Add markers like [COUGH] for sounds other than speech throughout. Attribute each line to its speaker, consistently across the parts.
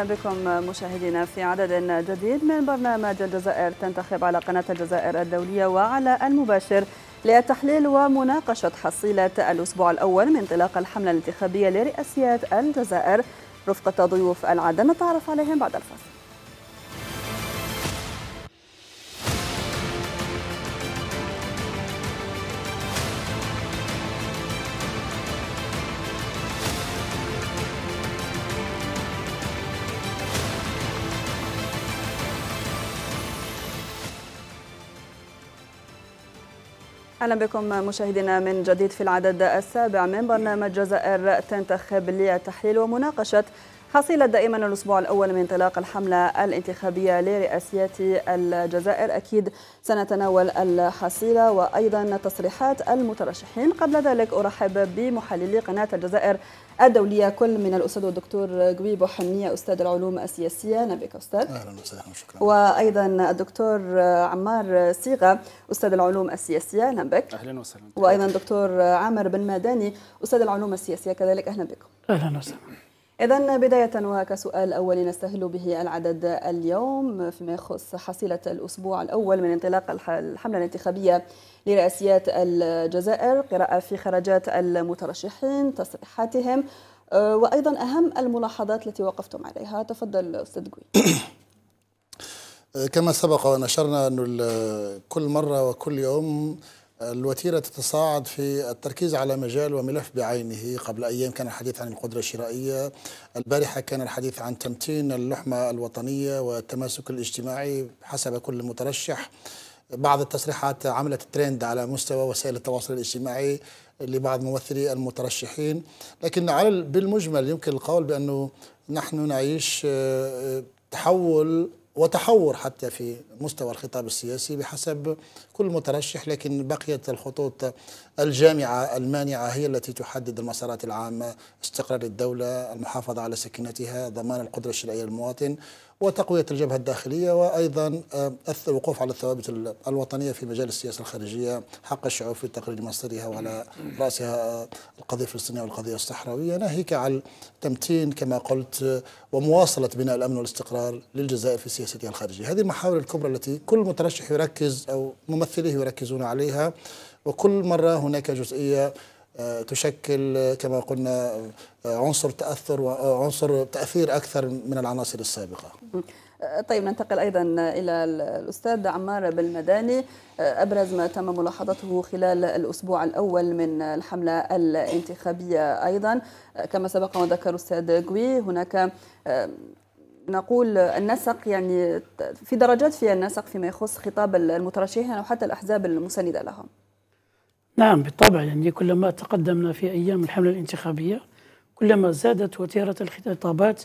Speaker 1: اهلا بكم مشاهدينا في عدد جديد من برنامج الجزائر تنتخب على قناه الجزائر الدوليه وعلى المباشر لتحليل ومناقشه حصيله الاسبوع الاول من انطلاق الحمله الانتخابيه لرئاسيات الجزائر رفقه ضيوف العاده نتعرف عليهم بعد الفاصل اهلا بكم مشاهدينا من جديد في العدد السابع من برنامج جزائر تنتخب لتحليل ومناقشه حصيلة دائما الأسبوع الأول من انطلاق الحملة الانتخابية لرئاسيات الجزائر أكيد سنتناول الحصيلة وأيضا تصريحات المترشحين قبل ذلك أرحب بمحللي قناة الجزائر الدولية كل من الأستاذ الدكتور قوي بوحنية أستاذ العلوم السياسية نبيك أستاذ أهلا وسهلا شكرا وأيضا الدكتور عمار صيغة أستاذ العلوم السياسية نبيك أهلا وسهلا وأيضا دكتور عامر بن ماداني أستاذ العلوم السياسية كذلك أهلا بكم
Speaker 2: أهلا وسهلا
Speaker 1: إذا بداية وكسؤال أول نستهل به العدد اليوم فيما يخص حصيلة الأسبوع الأول من انطلاق الحملة الانتخابية لرئاسيات الجزائر قراءة في خرجات المترشحين تصريحاتهم آه، وأيضا أهم الملاحظات التي وقفتم عليها تفضل أستاذ قوي
Speaker 3: [COUGHS] كما سبق ونشرنا أنه كل مرة وكل يوم الوتيرة تتصاعد في التركيز على مجال وملف بعينه قبل أيام كان الحديث عن القدرة الشرائية البارحة كان الحديث عن تمتين اللحمة الوطنية والتماسك الاجتماعي حسب كل مترشح بعض التصريحات عملت ترند على مستوى وسائل التواصل الاجتماعي لبعض ممثلي المترشحين لكن على بالمجمل يمكن القول بأنه نحن نعيش آه، تحول وتحور حتى في مستوى الخطاب السياسي بحسب كل مترشح لكن بقيت الخطوط الجامعة المانعة هي التي تحدد المسارات العامة استقرار الدولة المحافظة على سكينتها ضمان القدرة الشرعية للمواطن وتقوية الجبهة الداخلية وأيضا آه، الوقوف على الثوابت الوطنية في مجال السياسة الخارجية حق الشعوب في تقرير مصيرها وعلى رأسها آه، القضية الفلسطينية والقضية الصحراوية ناهيك عن تمتين كما قلت آه، ومواصلة بناء الأمن والاستقرار للجزائر في سياستها الخارجية هذه المحاور الكبرى التي كل مترشح يركز أو ممثليه يركزون عليها وكل مرة هناك جزئية آه، تشكل آه، كما قلنا آه، عنصر تأثر وعنصر تأثير أكثر من العناصر السابقة
Speaker 1: طيب ننتقل أيضا إلى الأستاذ عمار بالمداني أبرز ما تم ملاحظته خلال الأسبوع الأول من الحملة الانتخابية أيضا كما سبق وذكر أستاذ قوي هناك نقول النسق يعني في درجات في النسق فيما يخص خطاب المترشحين أو حتى الأحزاب المساندة لهم
Speaker 2: نعم بالطبع يعني كلما تقدمنا في أيام الحملة الانتخابية كلما زادت وتيرة الخطابات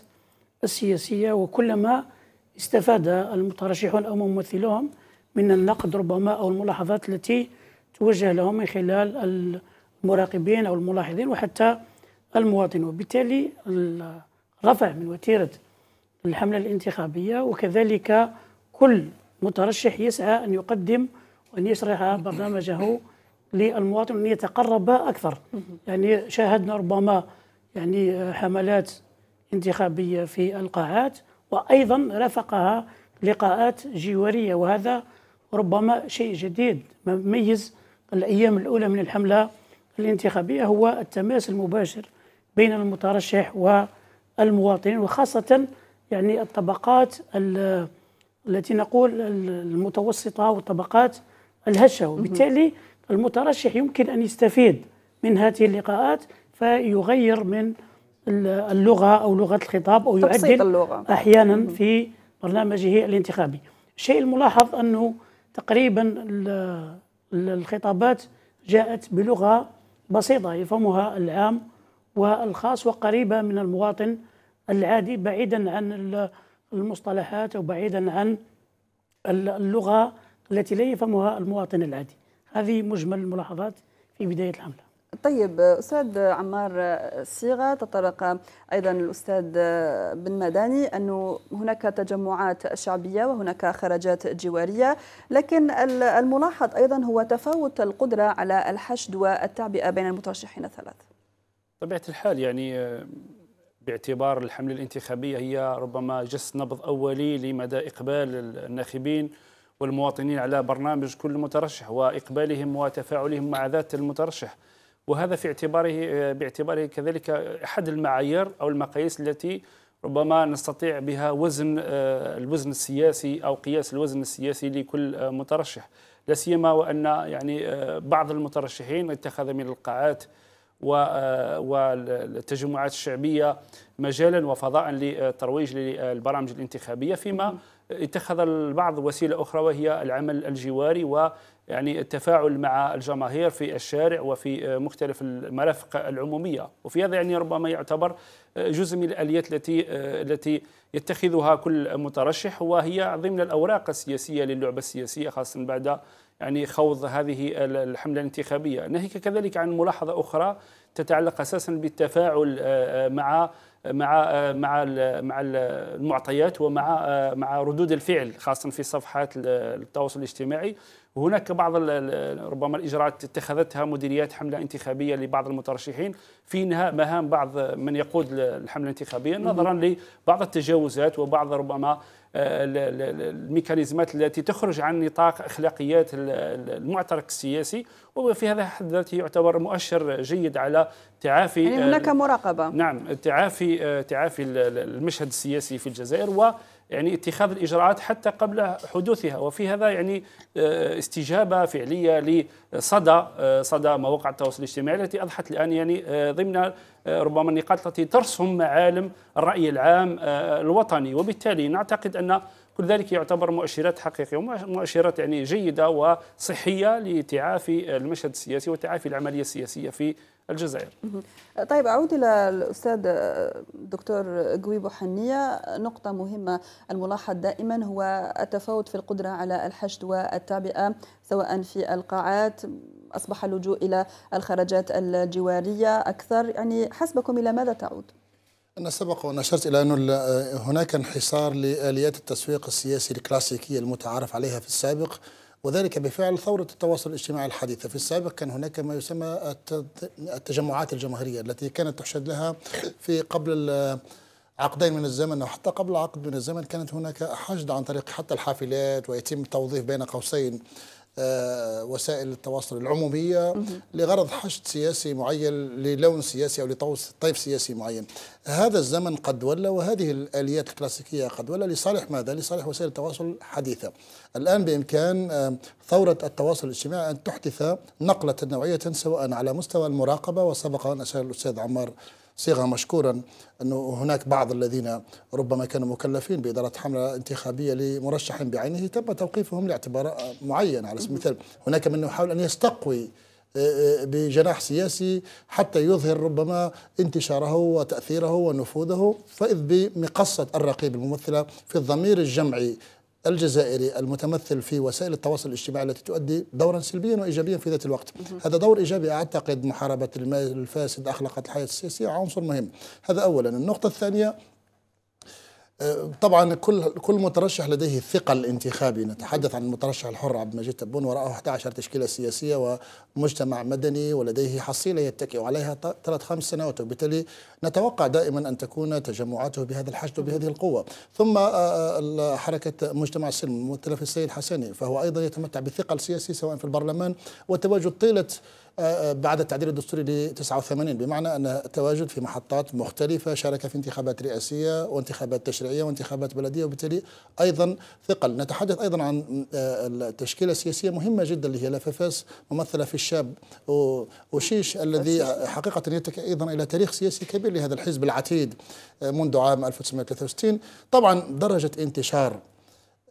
Speaker 2: السياسية وكلما استفاد المترشحون أو ممثلهم من النقد ربما أو الملاحظات التي توجه لهم من خلال المراقبين أو الملاحظين وحتى المواطن وبالتالي رفع من وتيرة الحملة الانتخابية وكذلك كل مترشح يسعى أن يقدم وأن يشرح برنامجه للمواطن ان يتقرب اكثر يعني شاهدنا ربما يعني حملات انتخابيه في القاعات وايضا رافقها لقاءات جواريه وهذا ربما شيء جديد مميز الايام الاولى من الحمله الانتخابيه هو التماس المباشر بين المترشح والمواطنين وخاصه يعني الطبقات التي نقول المتوسطه والطبقات الهشه وبالتالي المترشح يمكن أن يستفيد من هذه اللقاءات فيغير من اللغة أو لغة الخطاب أو يعدل اللغة. أحيانا في برنامجه الانتخابي الشيء الملاحظ أنه تقريبا الخطابات جاءت بلغة بسيطة يفهمها العام والخاص وقريبة من المواطن العادي بعيدا عن المصطلحات أو بعيدا عن اللغة التي لا يفهمها المواطن العادي هذه مجمل الملاحظات في بداية الحملة
Speaker 1: طيب استاذ عمار الصيغه تطرق ايضا الاستاذ بن مداني انه هناك تجمعات شعبيه وهناك خرجات جواريه لكن الملاحظ ايضا هو تفاوت القدره على الحشد والتعبئه بين المترشحين الثلاث
Speaker 4: طبيعه الحال يعني باعتبار الحمله الانتخابيه هي ربما جس نبض اولي لمدى اقبال الناخبين والمواطنين على برنامج كل مترشح واقبالهم وتفاعلهم مع ذات المترشح وهذا في اعتباره باعتباره كذلك احد المعايير او المقاييس التي ربما نستطيع بها وزن الوزن السياسي او قياس الوزن السياسي لكل مترشح لا سيما وان يعني بعض المترشحين اتخذ من القاعات والتجمعات الشعبيه مجالا وفضاء للترويج للبرامج الانتخابيه فيما اتخذ البعض وسيلة أخرى وهي العمل الجواري ويعني التفاعل مع الجماهير في الشارع وفي آه، مختلف المرافق العمومية وفي هذا يعني ربما يعتبر آه، جزء من الآليات التي آه، التي يتخذها كل مترشح وهي ضمن الأوراق السياسية للعبة السياسية خاصة بعد يعني خوض هذه الحملة الانتخابية ناهيك كذلك عن ملاحظة أخرى تتعلق أساسا بالتفاعل مع مع مع مع المعطيات ومع مع ردود الفعل خاصه في صفحات التواصل الاجتماعي هناك بعض ربما الاجراءات اتخذتها مديريات حمله انتخابيه لبعض المترشحين في انهاء مهام بعض من يقود الحمله الانتخابيه نظرا لبعض التجاوزات وبعض ربما آه، الميكانيزمات التي تخرج عن نطاق اخلاقيات المعترك السياسي وفي هذا حد ذاته يعتبر مؤشر جيد على تعافي يعني آه، هناك
Speaker 1: مراقبه نعم
Speaker 4: تعافي آه، تعافي المشهد السياسي في الجزائر يعني اتخاذ الاجراءات حتى قبل حدوثها وفي هذا يعني آه، استجابه فعليه لصدى آه، صدى مواقع التواصل الاجتماعي التي اضحت الان يعني آه، ضمن ربما النقاط التي ترسم معالم الراي العام الوطني وبالتالي نعتقد ان كل ذلك يعتبر مؤشرات حقيقيه ومؤشرات يعني جيده وصحيه لتعافي المشهد السياسي وتعافي العمليه السياسيه في الجزائر
Speaker 1: طيب أعود إلى الأستاذ الدكتور جويبو حنية نقطة مهمة الملاحظ دائما هو التفاوت في القدرة على الحشد والتعبئة سواء في القاعات أصبح اللجوء إلى الخرجات الجوارية أكثر يعني حسبكم إلى ماذا تعود؟
Speaker 3: أنا سبق ونشرت إلى أن هناك انحصار لآليات التسويق السياسي الكلاسيكية المتعارف عليها في السابق وذلك بفعل ثورة التواصل الاجتماعي الحديثة في السابق كان هناك ما يسمى التجمعات الجماهيرية التي كانت تحشد لها في قبل عقدين من الزمن وحتى قبل عقد من الزمن كانت هناك حشد عن طريق حتى الحافلات ويتم التوظيف بين قوسين آه، وسائل التواصل العمومية لغرض حشد سياسي معين للون سياسي أو لطيف سياسي معين هذا الزمن قد ولى وهذه الآليات الكلاسيكية قد ولى لصالح ماذا؟ لصالح وسائل التواصل الحديثة الآن بإمكان ثورة التواصل الاجتماعي أن تحدث نقلة نوعية سواء على مستوى المراقبة وسبق أن أشار الأستاذ عمار صيغه مشكورا انه هناك بعض الذين ربما كانوا مكلفين باداره حمله انتخابيه لمرشح بعينه تم توقيفهم لاعتبار معين على سبيل المثال هناك من يحاول ان يستقوي آه، آه، بجناح سياسي حتى يظهر ربما انتشاره وتأثيره ونفوذه فإذ بمقصة الرقيب الممثلة في الضمير الجمعي الجزائري المتمثل في وسائل التواصل الاجتماعي التي تؤدي دورا سلبيا وايجابيا في ذات الوقت، هذا دور ايجابي اعتقد محاربه المال الفاسد اخلقت الحياه السياسيه عنصر مهم، هذا اولا، النقطه الثانيه طبعا كل كل مترشح لديه الثقل الانتخابي نتحدث عن المترشح الحر عبد المجيد تبون وراءه 11 تشكيله سياسيه ومجتمع مدني ولديه حصيله يتكئ عليها ثلاث خمس سنوات وبالتالي نتوقع دائما ان تكون تجمعاته بهذا الحشد وبهذه القوه ثم آه، آه، حركه مجتمع السلم الممثله في السيد حسني فهو ايضا يتمتع بثقل سياسي سواء في البرلمان والتواجد طيله آه، بعد التعديل الدستوري ل 89 بمعنى ان التواجد في محطات مختلفه شارك في انتخابات رئاسيه وانتخابات تشريعيه وانتخابات بلديه وبالتالي ايضا ثقل نتحدث ايضا عن آه، التشكيله السياسيه مهمه جدا اللي هي لافافاس ممثله في الشاب وشيش الذي حقيقه يتك ايضا الى تاريخ سياسي كبير لهذا الحزب العتيد آه، منذ عام 1963 طبعا درجه انتشار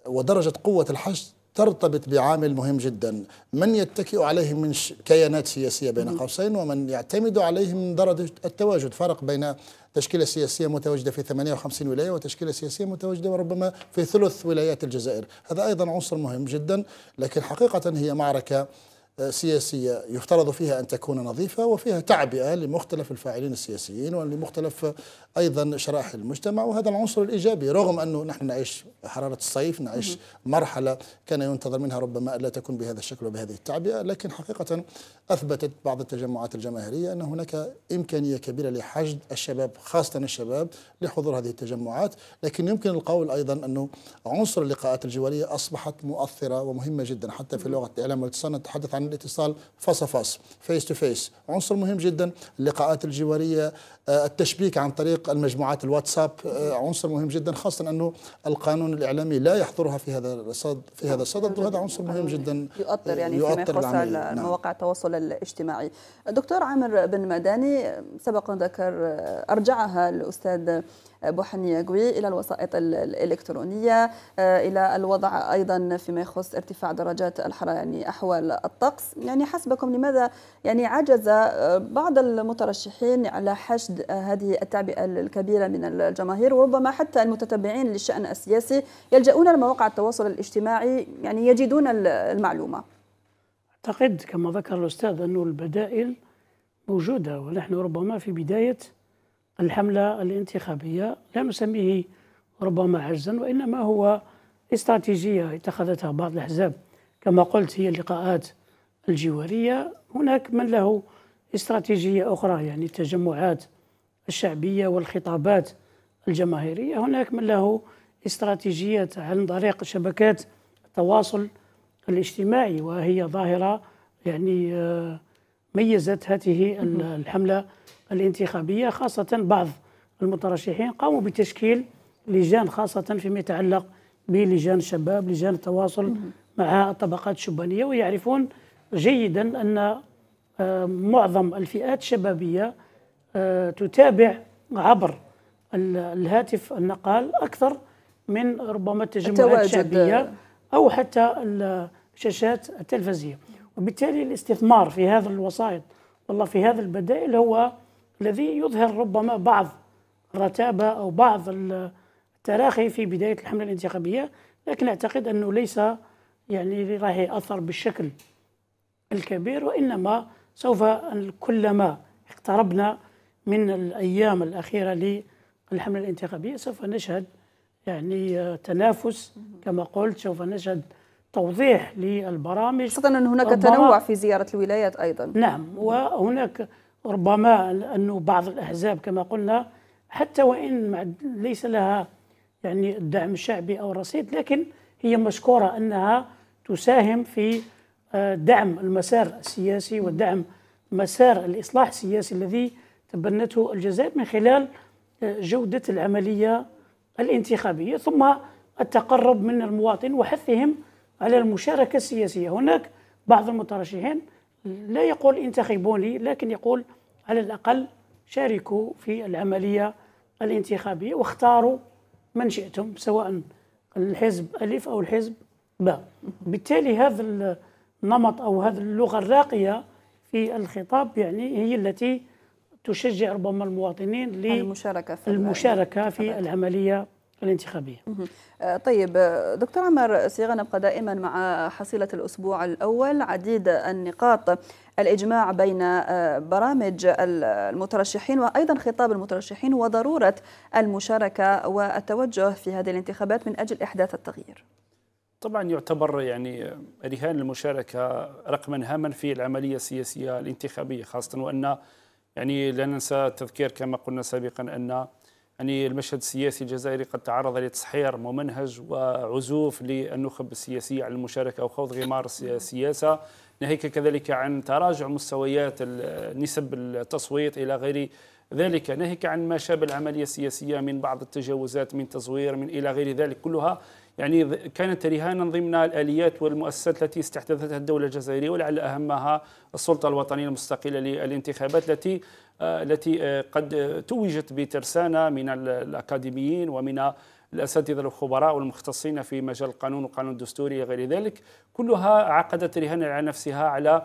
Speaker 3: ودرجه قوه الحشد ترتبط بعامل مهم جدا من يتكئ عليه من كيانات سياسية بين قوسين ومن يعتمد عليه من درجة التواجد فرق بين تشكيلة سياسية متواجدة في 58 ولاية وتشكيلة سياسية متواجدة ربما في ثلث ولايات الجزائر هذا أيضا عنصر مهم جدا لكن حقيقة هي معركة سياسية يفترض فيها أن تكون نظيفة وفيها تعبئة لمختلف الفاعلين السياسيين ولمختلف أيضا شرائح المجتمع وهذا العنصر الإيجابي رغم أنه نحن نعيش حرارة الصيف نعيش مرحلة كان ينتظر منها ربما لا تكون بهذا الشكل وبهذه التعبئة لكن حقيقة أثبتت بعض التجمعات الجماهيرية أن هناك إمكانية كبيرة لحشد الشباب خاصة الشباب لحضور هذه التجمعات لكن يمكن القول أيضا أنه عنصر اللقاءات الجوارية أصبحت مؤثرة ومهمة جدا حتى في لغة الإعلام والاتصال نتحدث عن الاتصال فاس فاس فيس تو فيس عنصر مهم جدا اللقاءات الجوارية آه، التشبيك عن طريق المجموعات الواتساب آه، عنصر مهم جدا خاصة أنه القانون الإعلامي لا يحضرها في هذا الصدد في هذا الصدد وهذا
Speaker 1: عنصر مهم آه، جدا يؤثر يعني يؤثر فيما يخص نعم. مواقع التواصل الاجتماعي الدكتور عامر بن مداني سبق ذكر أرجعها الأستاذ بوحنياغوي إلى الوسائط الإلكترونية آه، إلى الوضع أيضا فيما يخص ارتفاع درجات الحرارة يعني أحوال الطقس يعني حسبكم لماذا يعني عجز آه، بعض المترشحين على حشد هذه التعبئة الكبيرة من الجماهير وربما حتى المتتبعين للشأن السياسي يلجؤون لمواقع التواصل الاجتماعي يعني يجدون المعلومة
Speaker 2: أعتقد كما ذكر الأستاذ أنه البدائل موجودة ونحن ربما في بداية الحملة الانتخابية لا نسميه ربما عجزا وإنما هو استراتيجية اتخذتها بعض الأحزاب كما قلت هي اللقاءات الجوارية هناك من له استراتيجية أخرى يعني التجمعات الشعبية والخطابات الجماهيرية هناك من له استراتيجية عن طريق شبكات التواصل الاجتماعي وهي ظاهرة يعني آه، ميزت هذه الحملة الانتخابية خاصة بعض المترشحين قاموا بتشكيل لجان خاصة فيما يتعلق بلجان الشباب لجان التواصل مع الطبقات الشبانية ويعرفون جيدا أن آه، معظم الفئات الشبابية آه، تتابع عبر الهاتف النقال أكثر من ربما التجمعات الشعبية أو حتى الشاشات التلفزية وبالتالي الاستثمار في هذا الوسائط والله في هذه البدائل هو الذي يظهر ربما بعض الرتابة أو بعض التراخي في بداية الحملة الانتخابية لكن أعتقد أنه ليس يعني راح يأثر بالشكل الكبير وإنما سوف كلما اقتربنا من الأيام الأخيرة للحملة الانتخابية سوف نشهد يعني تنافس كما قلت سوف نشهد توضيح للبرامج خاصة أن هناك تنوع في زيارة الولايات أيضا نعم وهناك ربما أنه بعض الأحزاب كما قلنا حتى وإن ليس لها يعني الدعم الشعبي أو الرصيد لكن هي مشكورة أنها تساهم في آه، دعم المسار السياسي ودعم مسار الإصلاح السياسي الذي تبنته الجزائر من خلال آه، جودة العملية الانتخابية ثم التقرب من المواطن وحثهم على المشاركة السياسية هناك بعض المترشحين لا يقول انتخبوني لكن يقول على الأقل شاركوا في العملية الانتخابية واختاروا من شئتم سواء الحزب ألف أو الحزب باء بالتالي هذا النمط أو هذه اللغة الراقية في الخطاب يعني هي التي تشجع ربما المواطنين للمشاركة في, المشاركة في العملية الانتخابية
Speaker 1: آه، طيب آه، دكتور عمر صيغة نبقى دائما مع حصيلة الأسبوع الأول عديد النقاط الإجماع بين آه، برامج المترشحين وأيضا خطاب المترشحين وضرورة المشاركة والتوجه في هذه الانتخابات من أجل إحداث التغيير
Speaker 4: طبعا يعتبر يعني رهان المشاركة رقما هاما في العملية السياسية الانتخابية خاصة وأن يعني لا ننسى التذكير كما قلنا سابقا أن يعني المشهد السياسي الجزائري قد تعرض لتصحير ممنهج وعزوف للنخب السياسية على المشاركة او خوض غمار السياسة ناهيك كذلك عن تراجع مستويات نسب التصويت إلى غير ذلك ناهيك عن ما شاب العملية السياسية من بعض التجاوزات من تزوير من إلى غير ذلك كلها يعني كانت رهانا ضمن الآليات والمؤسسات التي استحدثتها الدولة الجزائرية ولعل أهمها السلطة الوطنية المستقلة للانتخابات التي آه، التي آه، قد آه، توجت بترسانة من الأكاديميين ومن الاساتذه الخبراء والمختصين في مجال القانون والقانون الدستوري وغير ذلك كلها عقدت رهان على نفسها على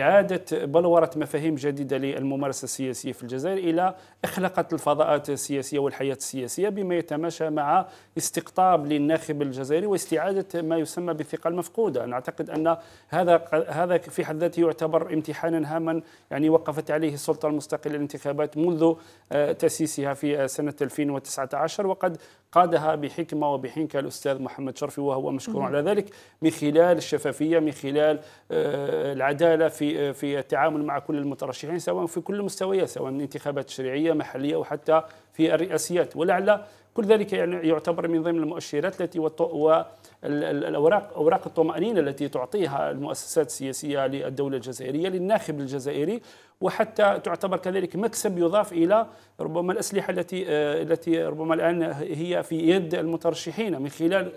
Speaker 4: إعادة بلورة مفاهيم جديدة للممارسة السياسية في الجزائر إلى أخلقت الفضاءات السياسية والحياة السياسية بما يتماشى مع استقطاب للناخب الجزائري واستعادة ما يسمى بالثقة المفقودة نعتقد أن هذا هذا في حد ذاته يعتبر امتحانا هاما يعني وقفت عليه السلطة المستقلة للانتخابات منذ آه، تأسيسها في آه، سنة 2019 وقد قادها بحكمة وبحنكة الأستاذ محمد شرفي وهو مشكور على ذلك من خلال الشفافيه من خلال آه، العداله في آه، في التعامل مع كل المترشحين سواء في كل المستويات سواء انتخابات تشريعيه محليه وحتى في الرئاسيات ولعل كل ذلك يعني يعتبر من ضمن المؤشرات التي والاوراق اوراق الطمانينه التي تعطيها المؤسسات السياسيه للدوله الجزائريه للناخب الجزائري وحتى تعتبر كذلك مكسب يضاف الى ربما الاسلحه التي آه، التي ربما الان هي في يد المترشحين من خلال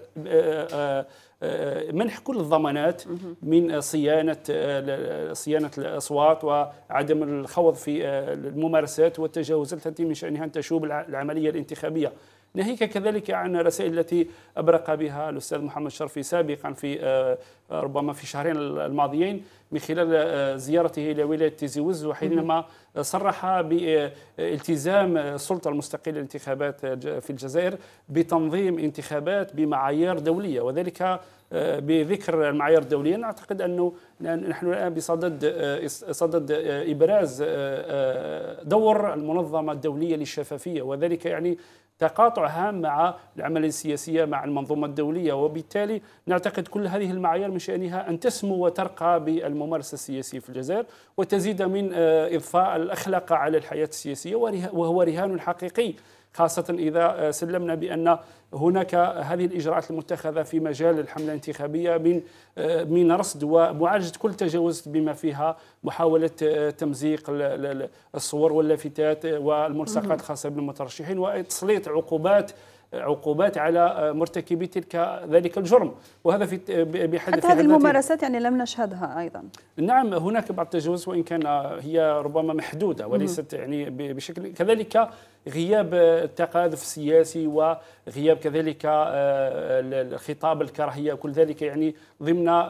Speaker 4: منح كل الضمانات من صيانه صيانه الاصوات وعدم الخوض في الممارسات والتجاوزات التي من شانها ان تشوب العمليه الانتخابيه ناهيك كذلك عن الرسائل التي أبرق بها الأستاذ محمد شرفي سابقا في آه، آه، ربما في شهرين الماضيين من خلال آه، زيارته إلى ولاية تيزي وز وحينما صرح بالتزام السلطة المستقلة للانتخابات في الجزائر بتنظيم انتخابات بمعايير دولية وذلك بذكر المعايير الدولية نعتقد أنه نحن الآن بصدد صدد إبراز دور المنظمة الدولية للشفافية وذلك يعني تقاطعها مع العملية السياسية مع المنظومة الدولية وبالتالي نعتقد كل هذه المعايير من شأنها أن تسمو وترقى بالممارسة السياسية في الجزائر وتزيد من آه، إضفاء الأخلاق على الحياة السياسية وهو رهان حقيقي خاصة إذا سلمنا بأن هناك هذه الإجراءات المتخذة في مجال الحملة الانتخابية من من رصد ومعالجة كل تجاوز بما فيها محاولة تمزيق الصور واللافتات والملصقات الخاصة بالمترشحين وتسليط عقوبات عقوبات على مرتكبي تلك ذلك الجرم وهذا في بحد حتى هذه الممارسات
Speaker 1: يعني لم نشهدها ايضا
Speaker 4: نعم هناك بعض التجاوز وان كان هي ربما محدوده وليست يعني بشكل كذلك غياب التقاذف السياسي وغياب كذلك آه، خطاب الكراهيه كل ذلك يعني ضمن آه،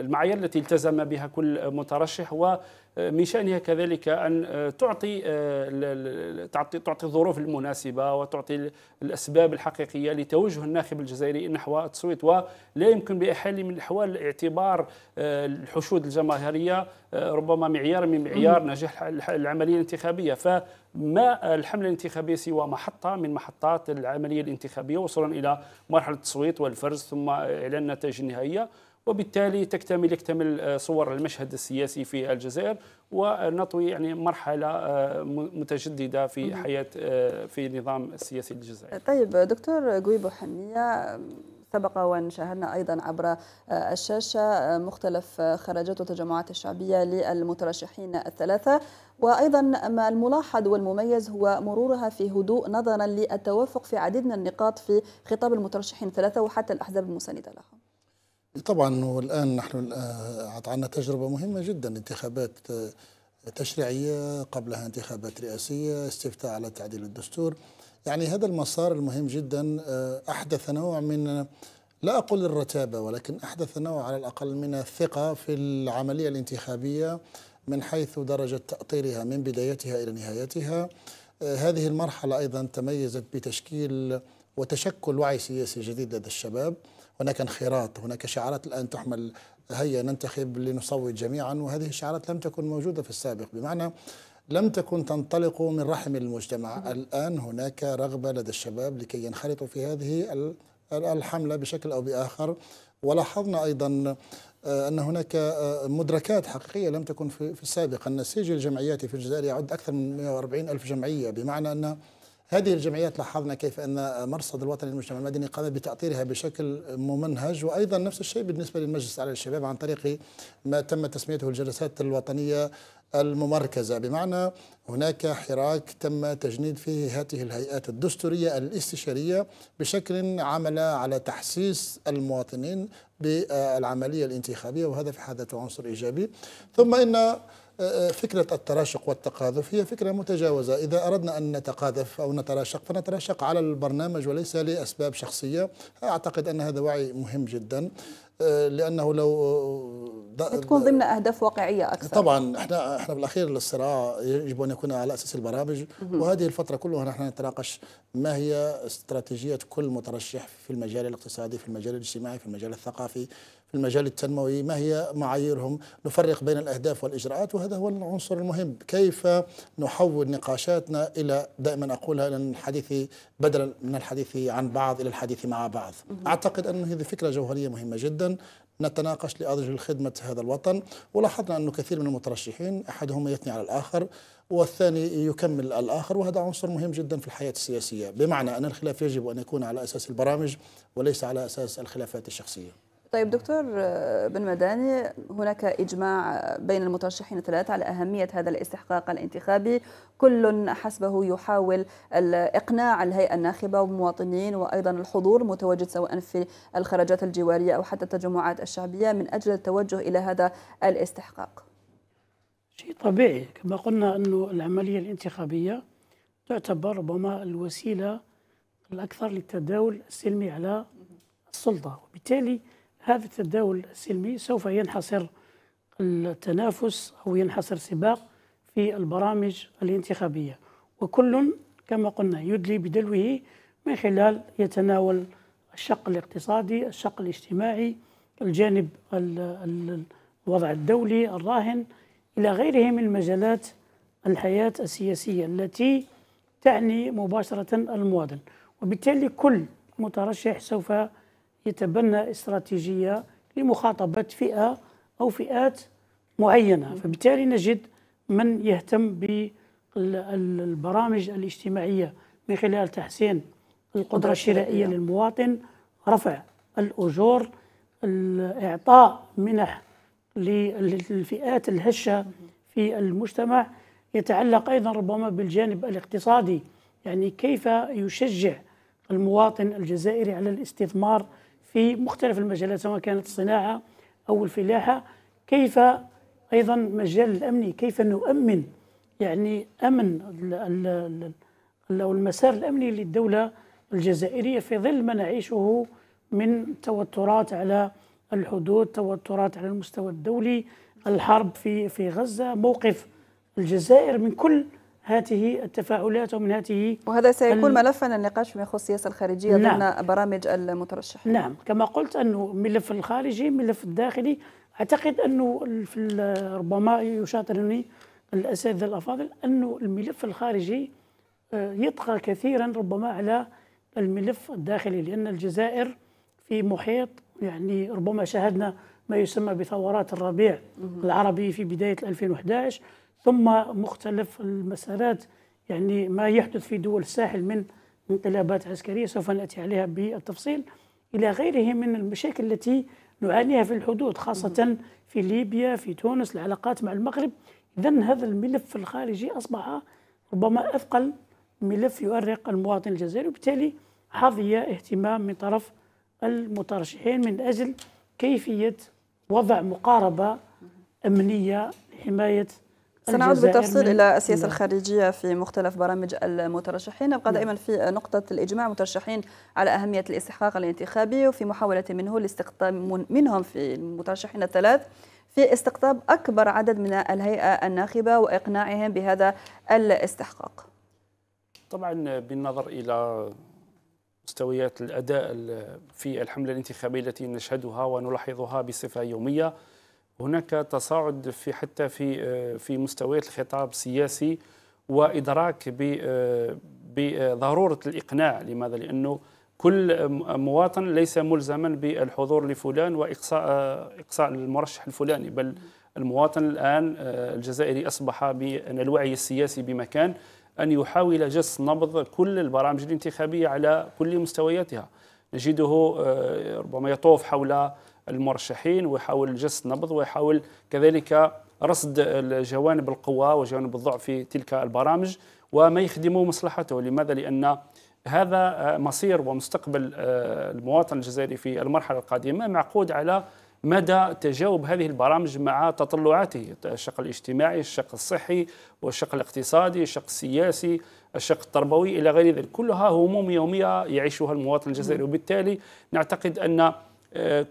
Speaker 4: المعايير التي التزم بها كل مترشح و من شأنها كذلك أن آه، تعطي آه، تعطي تعطي الظروف المناسبة وتعطي الأسباب الحقيقية لتوجه الناخب الجزائري نحو التصويت ولا يمكن بأي حال من الأحوال اعتبار آه، الحشود الجماهيرية ربما معيار من معيار نجاح العملية الانتخابية ف ما الحملة الانتخابية سوى محطة من محطات العملية الانتخابية وصولا إلى مرحلة التصويت والفرز ثم إعلان النتائج النهائية وبالتالي تكتمل يكتمل آه، صور المشهد السياسي في الجزائر ونطوي يعني مرحله آه، متجدده في حياه آه، في نظام السياسي الجزائري.
Speaker 1: طيب دكتور قويبو حميه سبق وان شاهدنا ايضا عبر الشاشه مختلف خرجات التجمعات الشعبيه للمترشحين الثلاثه وايضا ما الملاحظ والمميز هو مرورها في هدوء نظرا للتوافق في عديد من النقاط في خطاب المترشحين الثلاثه وحتى الاحزاب المسانده لهم.
Speaker 3: طبعا والان نحن آه، عطانا تجربه مهمه جدا انتخابات آه، تشريعيه قبلها انتخابات رئاسيه استفتاء على تعديل الدستور يعني هذا المسار المهم جدا آه، احدث نوع من لا اقول الرتابه ولكن احدث نوع على الاقل من الثقه في العمليه الانتخابيه من حيث درجه تاطيرها من بدايتها الى نهايتها هذه المرحله ايضا تميزت بتشكيل وتشكل وعي سياسي جديد لدى الشباب هناك انخراط هناك شعارات الآن تحمل هيا ننتخب لنصوت جميعا وهذه الشعارات لم تكن موجودة في السابق بمعنى لم تكن تنطلق من رحم المجتمع الآن هناك رغبة لدى الشباب لكي ينخرطوا في هذه الحملة بشكل أو بآخر ولاحظنا أيضا آه، أن هناك آه، مدركات حقيقية لم تكن في السابق أن السجل الجمعياتي في الجزائر يعد أكثر من 140 ألف جمعية بمعنى أن هذه الجمعيات لاحظنا كيف أن مرصد الوطني للمجتمع المدني قام بتأطيرها بشكل ممنهج وأيضا نفس الشيء بالنسبة للمجلس على الشباب عن طريق ما تم تسميته الجلسات الوطنية الممركزة بمعنى هناك حراك تم تجنيد فيه هذه الهيئات الدستورية الاستشارية بشكل عمل على تحسيس المواطنين بالعملية الانتخابية وهذا في حد ذاته عنصر إيجابي ثم إن فكرة التراشق والتقاذف هي فكرة متجاوزة إذا أردنا أن نتقاذف أو نتراشق فنتراشق على البرنامج وليس لأسباب شخصية أعتقد أن هذا وعي مهم جدا آه، لانه لو آه،
Speaker 1: تكون ضمن اهداف واقعيه اكثر طبعا
Speaker 3: احنا احنا بالاخير الصراع يجب ان يكون على اساس البرامج وهذه الفتره كلها نحن نتناقش ما هي استراتيجيه كل مترشح في المجال الاقتصادي في المجال الاجتماعي في المجال الثقافي في المجال التنموي ما هي معاييرهم نفرق بين الأهداف والإجراءات وهذا هو العنصر المهم كيف نحول نقاشاتنا إلى دائما أقولها إلى الحديث بدلا من الحديث عن بعض إلى الحديث مع بعض أعتقد أن هذه فكرة جوهرية مهمة جدا نتناقش لأجل خدمة هذا الوطن ولاحظنا أن كثير من المترشحين أحدهم يثني على الآخر والثاني يكمل الآخر وهذا عنصر مهم جدا في الحياة السياسية بمعنى أن الخلاف يجب أن يكون على أساس البرامج وليس على أساس الخلافات الشخصية
Speaker 1: طيب دكتور بن مداني هناك إجماع بين المترشحين الثلاثة على أهمية هذا الاستحقاق الانتخابي كل حسبه يحاول إقناع الهيئة الناخبة والمواطنين وأيضا الحضور متواجد سواء في الخرجات الجوارية أو حتى التجمعات الشعبية من أجل التوجه إلى هذا الاستحقاق
Speaker 2: شيء طبيعي كما قلنا أنه العملية الانتخابية تعتبر ربما الوسيلة الأكثر للتداول السلمي على السلطة وبالتالي هذا التداول السلمي سوف ينحصر التنافس أو ينحصر سباق في البرامج الانتخابية وكل كما قلنا يدلي بدلوه من خلال يتناول الشق الاقتصادي الشق الاجتماعي الجانب الوضع الدولي الراهن إلى غيره من مجالات الحياة السياسية التي تعني مباشرة المواطن وبالتالي كل مترشح سوف يتبنى استراتيجية لمخاطبة فئة أو فئات معينة فبالتالي نجد من يهتم بالبرامج الاجتماعية من خلال تحسين القدرة الشرائية للمواطن رفع الأجور إعطاء منح للفئات الهشة في المجتمع يتعلق أيضا ربما بالجانب الاقتصادي يعني كيف يشجع المواطن الجزائري على الاستثمار في مختلف المجالات سواء كانت الصناعة أو الفلاحة كيف أيضا مجال الأمني كيف نؤمن يعني أمن أو المسار الأمني للدولة الجزائرية في ظل ما نعيشه من توترات على الحدود توترات على المستوى الدولي الحرب في في غزة موقف الجزائر من كل هاته التفاعلات ومن هاته وهذا سيكون ملفا
Speaker 1: النقاش فيما يخص السياسه الخارجيه نعم ضمن
Speaker 2: برامج المترشحين نعم كما قلت انه الملف الخارجي الملف الداخلي اعتقد انه ربما يشاطرني الاساتذه الافاضل انه الملف الخارجي آه، يطغى كثيرا ربما على الملف الداخلي لان الجزائر في محيط يعني ربما شاهدنا ما يسمى بثورات الربيع العربي في بدايه 2011 ثم مختلف المسارات يعني ما يحدث في دول الساحل من انقلابات عسكرية سوف نأتي عليها بالتفصيل إلى غيره من المشاكل التي نعانيها في الحدود خاصة في ليبيا في تونس العلاقات مع المغرب إذا هذا الملف الخارجي أصبح ربما أثقل ملف يؤرق المواطن الجزائري وبالتالي حظي اهتمام من طرف المترشحين من أجل كيفية وضع مقاربة أمنية لحماية سنعود بالتفصيل إلى السياسة
Speaker 1: الخارجية في مختلف برامج المترشحين نبقى نعم. دائما في نقطة الإجماع المترشحين على أهمية الاستحقاق الانتخابي وفي محاولة منه لاستقطاب منهم في المترشحين الثلاث في استقطاب أكبر عدد من الهيئة الناخبة وإقناعهم بهذا الاستحقاق
Speaker 4: طبعا بالنظر إلى مستويات الأداء في الحملة الانتخابية التي نشهدها ونلاحظها بصفة يومية هناك تصاعد في حتى في آه، في مستويات الخطاب السياسي وادراك آه، بضروره الاقناع لماذا لانه كل مواطن ليس ملزما بالحضور لفلان واقصاء آه، اقصاء المرشح الفلاني بل المواطن الان الجزائري اصبح بان الوعي السياسي بمكان ان يحاول جس نبض كل البرامج الانتخابيه على كل مستوياتها نجده ربما يطوف حول المرشحين ويحاول جس نبض ويحاول كذلك رصد جوانب القوى وجوانب الضعف في تلك البرامج وما يخدمه مصلحته لماذا لأن هذا مصير ومستقبل آه، المواطن الجزائري في المرحلة القادمة معقود على مدى تجاوب هذه البرامج مع تطلعاته الشق الاجتماعي الشق الصحي والشق الاقتصادي الشق السياسي الشق التربوي إلى غير ذلك كلها هموم يومية يعيشها المواطن الجزائري وبالتالي نعتقد أن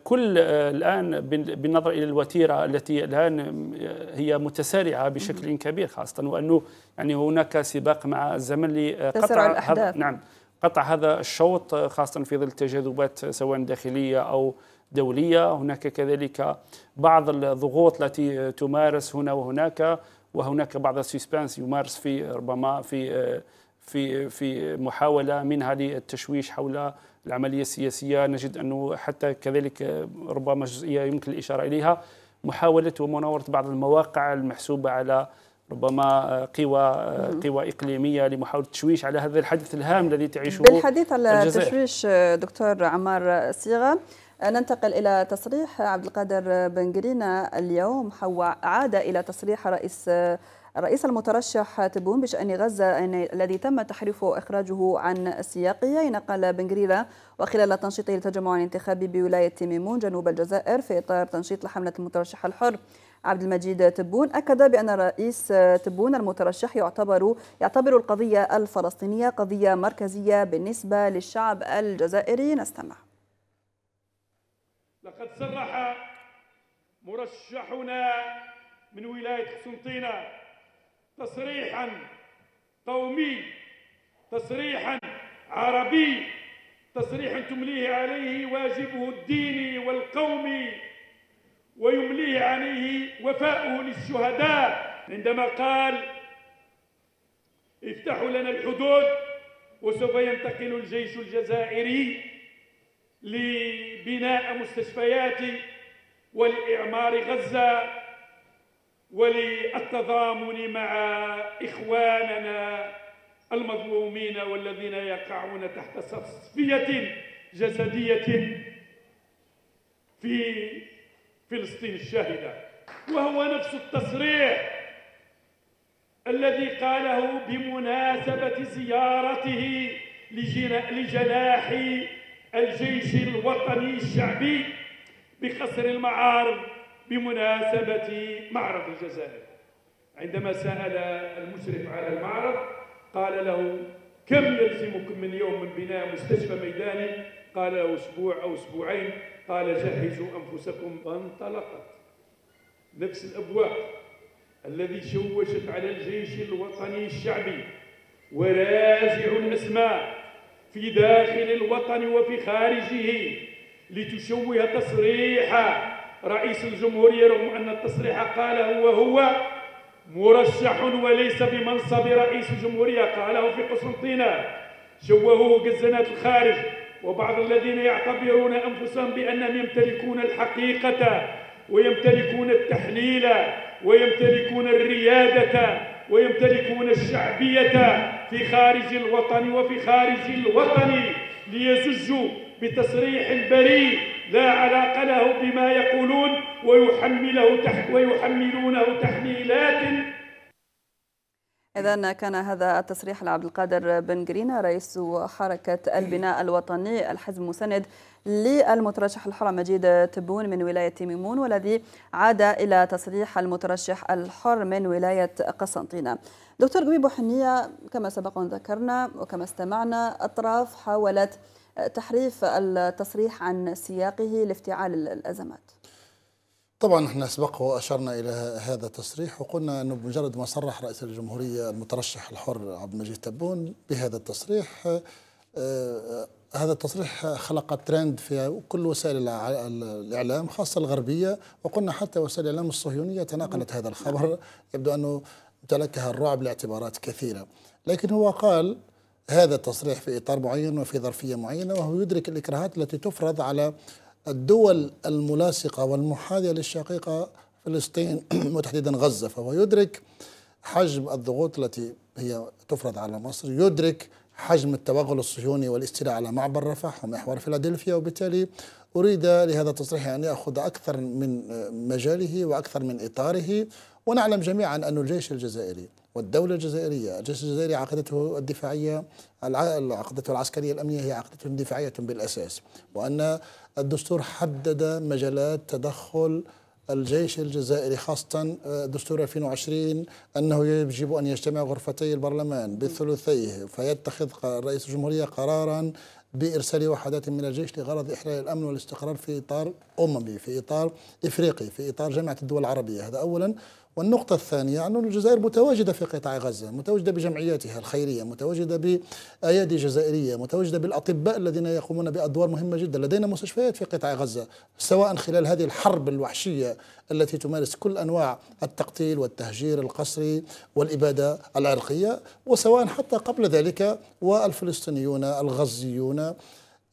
Speaker 4: كل آه، الان بالنظر الى الوتيره التي الان آه، هي متسارعه بشكل كبير خاصه وانه يعني هناك سباق مع الزمن لقطع الأحداث. نعم قطع هذا الشوط آه، خاصه في ظل التجاذبات سواء داخليه او دوليه هناك كذلك بعض الضغوط التي تمارس هنا وهناك وهناك بعض السسبانس يمارس في ربما في في في محاوله منها للتشويش حول العمليه السياسيه نجد انه حتى كذلك ربما جزئيه يمكن الاشاره اليها محاوله ومناوره بعض المواقع المحسوبه على ربما قوى قوى اقليميه لمحاوله التشويش على هذا الحدث الهام الذي تعيشه بالحديث على التشويش
Speaker 1: دكتور عمار صيغه ننتقل إلى تصريح عبد القادر بنجرينا اليوم حول عاد إلى تصريح رئيس الرئيس المترشح تبون بشأن غزة الذي تم تحريفه إخراجه عن سياقه نقل بنجريلا وخلال تنشيطه للتجمع الانتخابي بولاية ميمون جنوب الجزائر في إطار تنشيط لحملة المترشح الحر عبد المجيد تبون أكد بأن الرئيس تبون المترشح يعتبر يعتبر القضية الفلسطينية قضية مركزية بالنسبة للشعب الجزائري نستمع
Speaker 5: لقد صرح مرشحنا من ولاية قسنطينه تصريحا قومي تصريحا عربي تصريحا تمليه عليه واجبه الديني والقومي ويمليه عليه وفاؤه للشهداء عندما قال افتحوا لنا الحدود وسوف ينتقل الجيش الجزائري لبناء مستشفيات والإعمار غزة وللتضامن مع إخواننا المظلومين والذين يقعون تحت صفية جسدية في فلسطين الشاهدة وهو نفس التصريح الذي قاله بمناسبة زيارته لجناح الجيش الوطني الشعبي بقصر المعارض بمناسبة معرض الجزائر عندما سأل المشرف على المعرض قال له كم يلزمكم من يوم من بناء مستشفى ميداني قال له أسبوع أو أسبوعين قال جهزوا أنفسكم فانطلقت نفس الأبواب الذي شوشت على الجيش الوطني الشعبي ورازع الأسماء في داخل الوطن وفي خارجه لتشوه تصريحه رئيس الجمهورية رغم أن التصريح قاله وهو مرشح وليس بمنصب رئيس الجمهورية قاله في قسنطينة شوهوه قزنات الخارج وبعض الذين يعتبرون أنفسهم بأنهم يمتلكون الحقيقة ويمتلكون التحليل ويمتلكون الريادة ويمتلكون الشعبية في خارج الوطن وفي خارج الوطن ليزجوا بتصريح بريء لا علاقة له بما يقولون ويحمله تح ويحملونه تحميلات
Speaker 1: إذا كان هذا التصريح لعبد القادر بن جرينا رئيس حركة البناء الوطني الحزب المسند للمترشح الحر مجيد تبون من ولاية ميمون والذي عاد إلى تصريح المترشح الحر من ولاية قسنطينة دكتور قبيب حنية كما سبق ذكرنا وكما استمعنا أطراف حاولت تحريف التصريح عن سياقه لافتعال الأزمات
Speaker 3: طبعا احنا سبق واشرنا الى هذا التصريح وقلنا انه بمجرد ما صرح رئيس الجمهوريه المترشح الحر عبد المجيد تبون بهذا التصريح آه، آه، هذا التصريح خلق ترند في كل وسائل الاعلام خاصه الغربيه وقلنا حتى وسائل الاعلام الصهيونيه تناقلت هذا الخبر يبدو انه امتلكها الرعب لاعتبارات كثيره لكن هو قال هذا التصريح في إطار معين وفي ظرفية معينة وهو يدرك الإكراهات التي تفرض على الدول الملاصقة والمحاذية للشقيقة فلسطين [CLEARS THROAT] وتحديدا غزة فهو يدرك حجم الضغوط التي هي تفرض على مصر يدرك حجم التوغل الصهيوني والاستيلاء على معبر رفح ومحور فيلادلفيا وبالتالي أريد لهذا التصريح أن يأخذ أكثر من مجاله وأكثر من إطاره ونعلم جميعا أن الجيش الجزائري والدولة الجزائرية الجيش الجزائري عقدته الدفاعية عقدته العسكرية الأمنية هي عقدته دفاعية بالأساس وأن الدستور حدد مجالات تدخل الجيش الجزائري خاصة آه، دستور 2020 أنه يجب أن يجتمع غرفتي البرلمان بثلثيه فيتخذ رئيس الجمهورية قرارا بإرسال وحدات من الجيش لغرض إحلال الأمن والاستقرار في إطار أممي في إطار إفريقي في إطار جامعة الدول العربية هذا أولا والنقطة الثانية أن الجزائر متواجدة في قطاع غزة متواجدة بجمعياتها الخيرية متواجدة بأيادي جزائرية متواجدة بالأطباء الذين يقومون بأدوار مهمة جدا لدينا مستشفيات في قطاع غزة سواء خلال هذه الحرب الوحشية التي تمارس كل أنواع التقتيل والتهجير القسري والإبادة العرقية وسواء حتى قبل ذلك والفلسطينيون الغزيون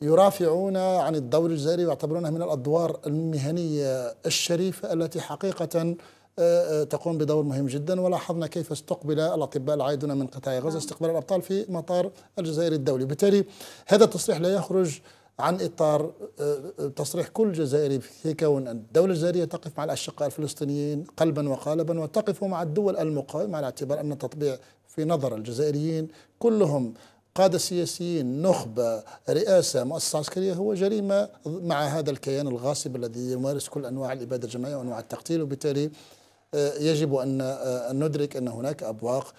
Speaker 3: يرافعون عن الدور الجزائري ويعتبرونها من الأدوار المهنية الشريفة التي حقيقة أه، أه، تقوم بدور مهم جدا ولاحظنا كيف استقبل الاطباء العائدون من قطاع غزه نعم. استقبال الابطال في مطار الجزائري الدولي بالتالي هذا التصريح لا يخرج عن اطار أه، تصريح كل جزائري في كون ان الدوله الجزائريه تقف مع الاشقاء الفلسطينيين قلبا وقالبا وتقف مع الدول المقاومه على اعتبار ان التطبيع في نظر الجزائريين كلهم قادة سياسيين نخبة رئاسة مؤسسة عسكرية هو جريمة مع هذا الكيان الغاصب الذي يمارس كل أنواع الإبادة الجماعية وأنواع التقتيل وبالتالي آه، يجب آه، أن ندرك أن هناك أبواق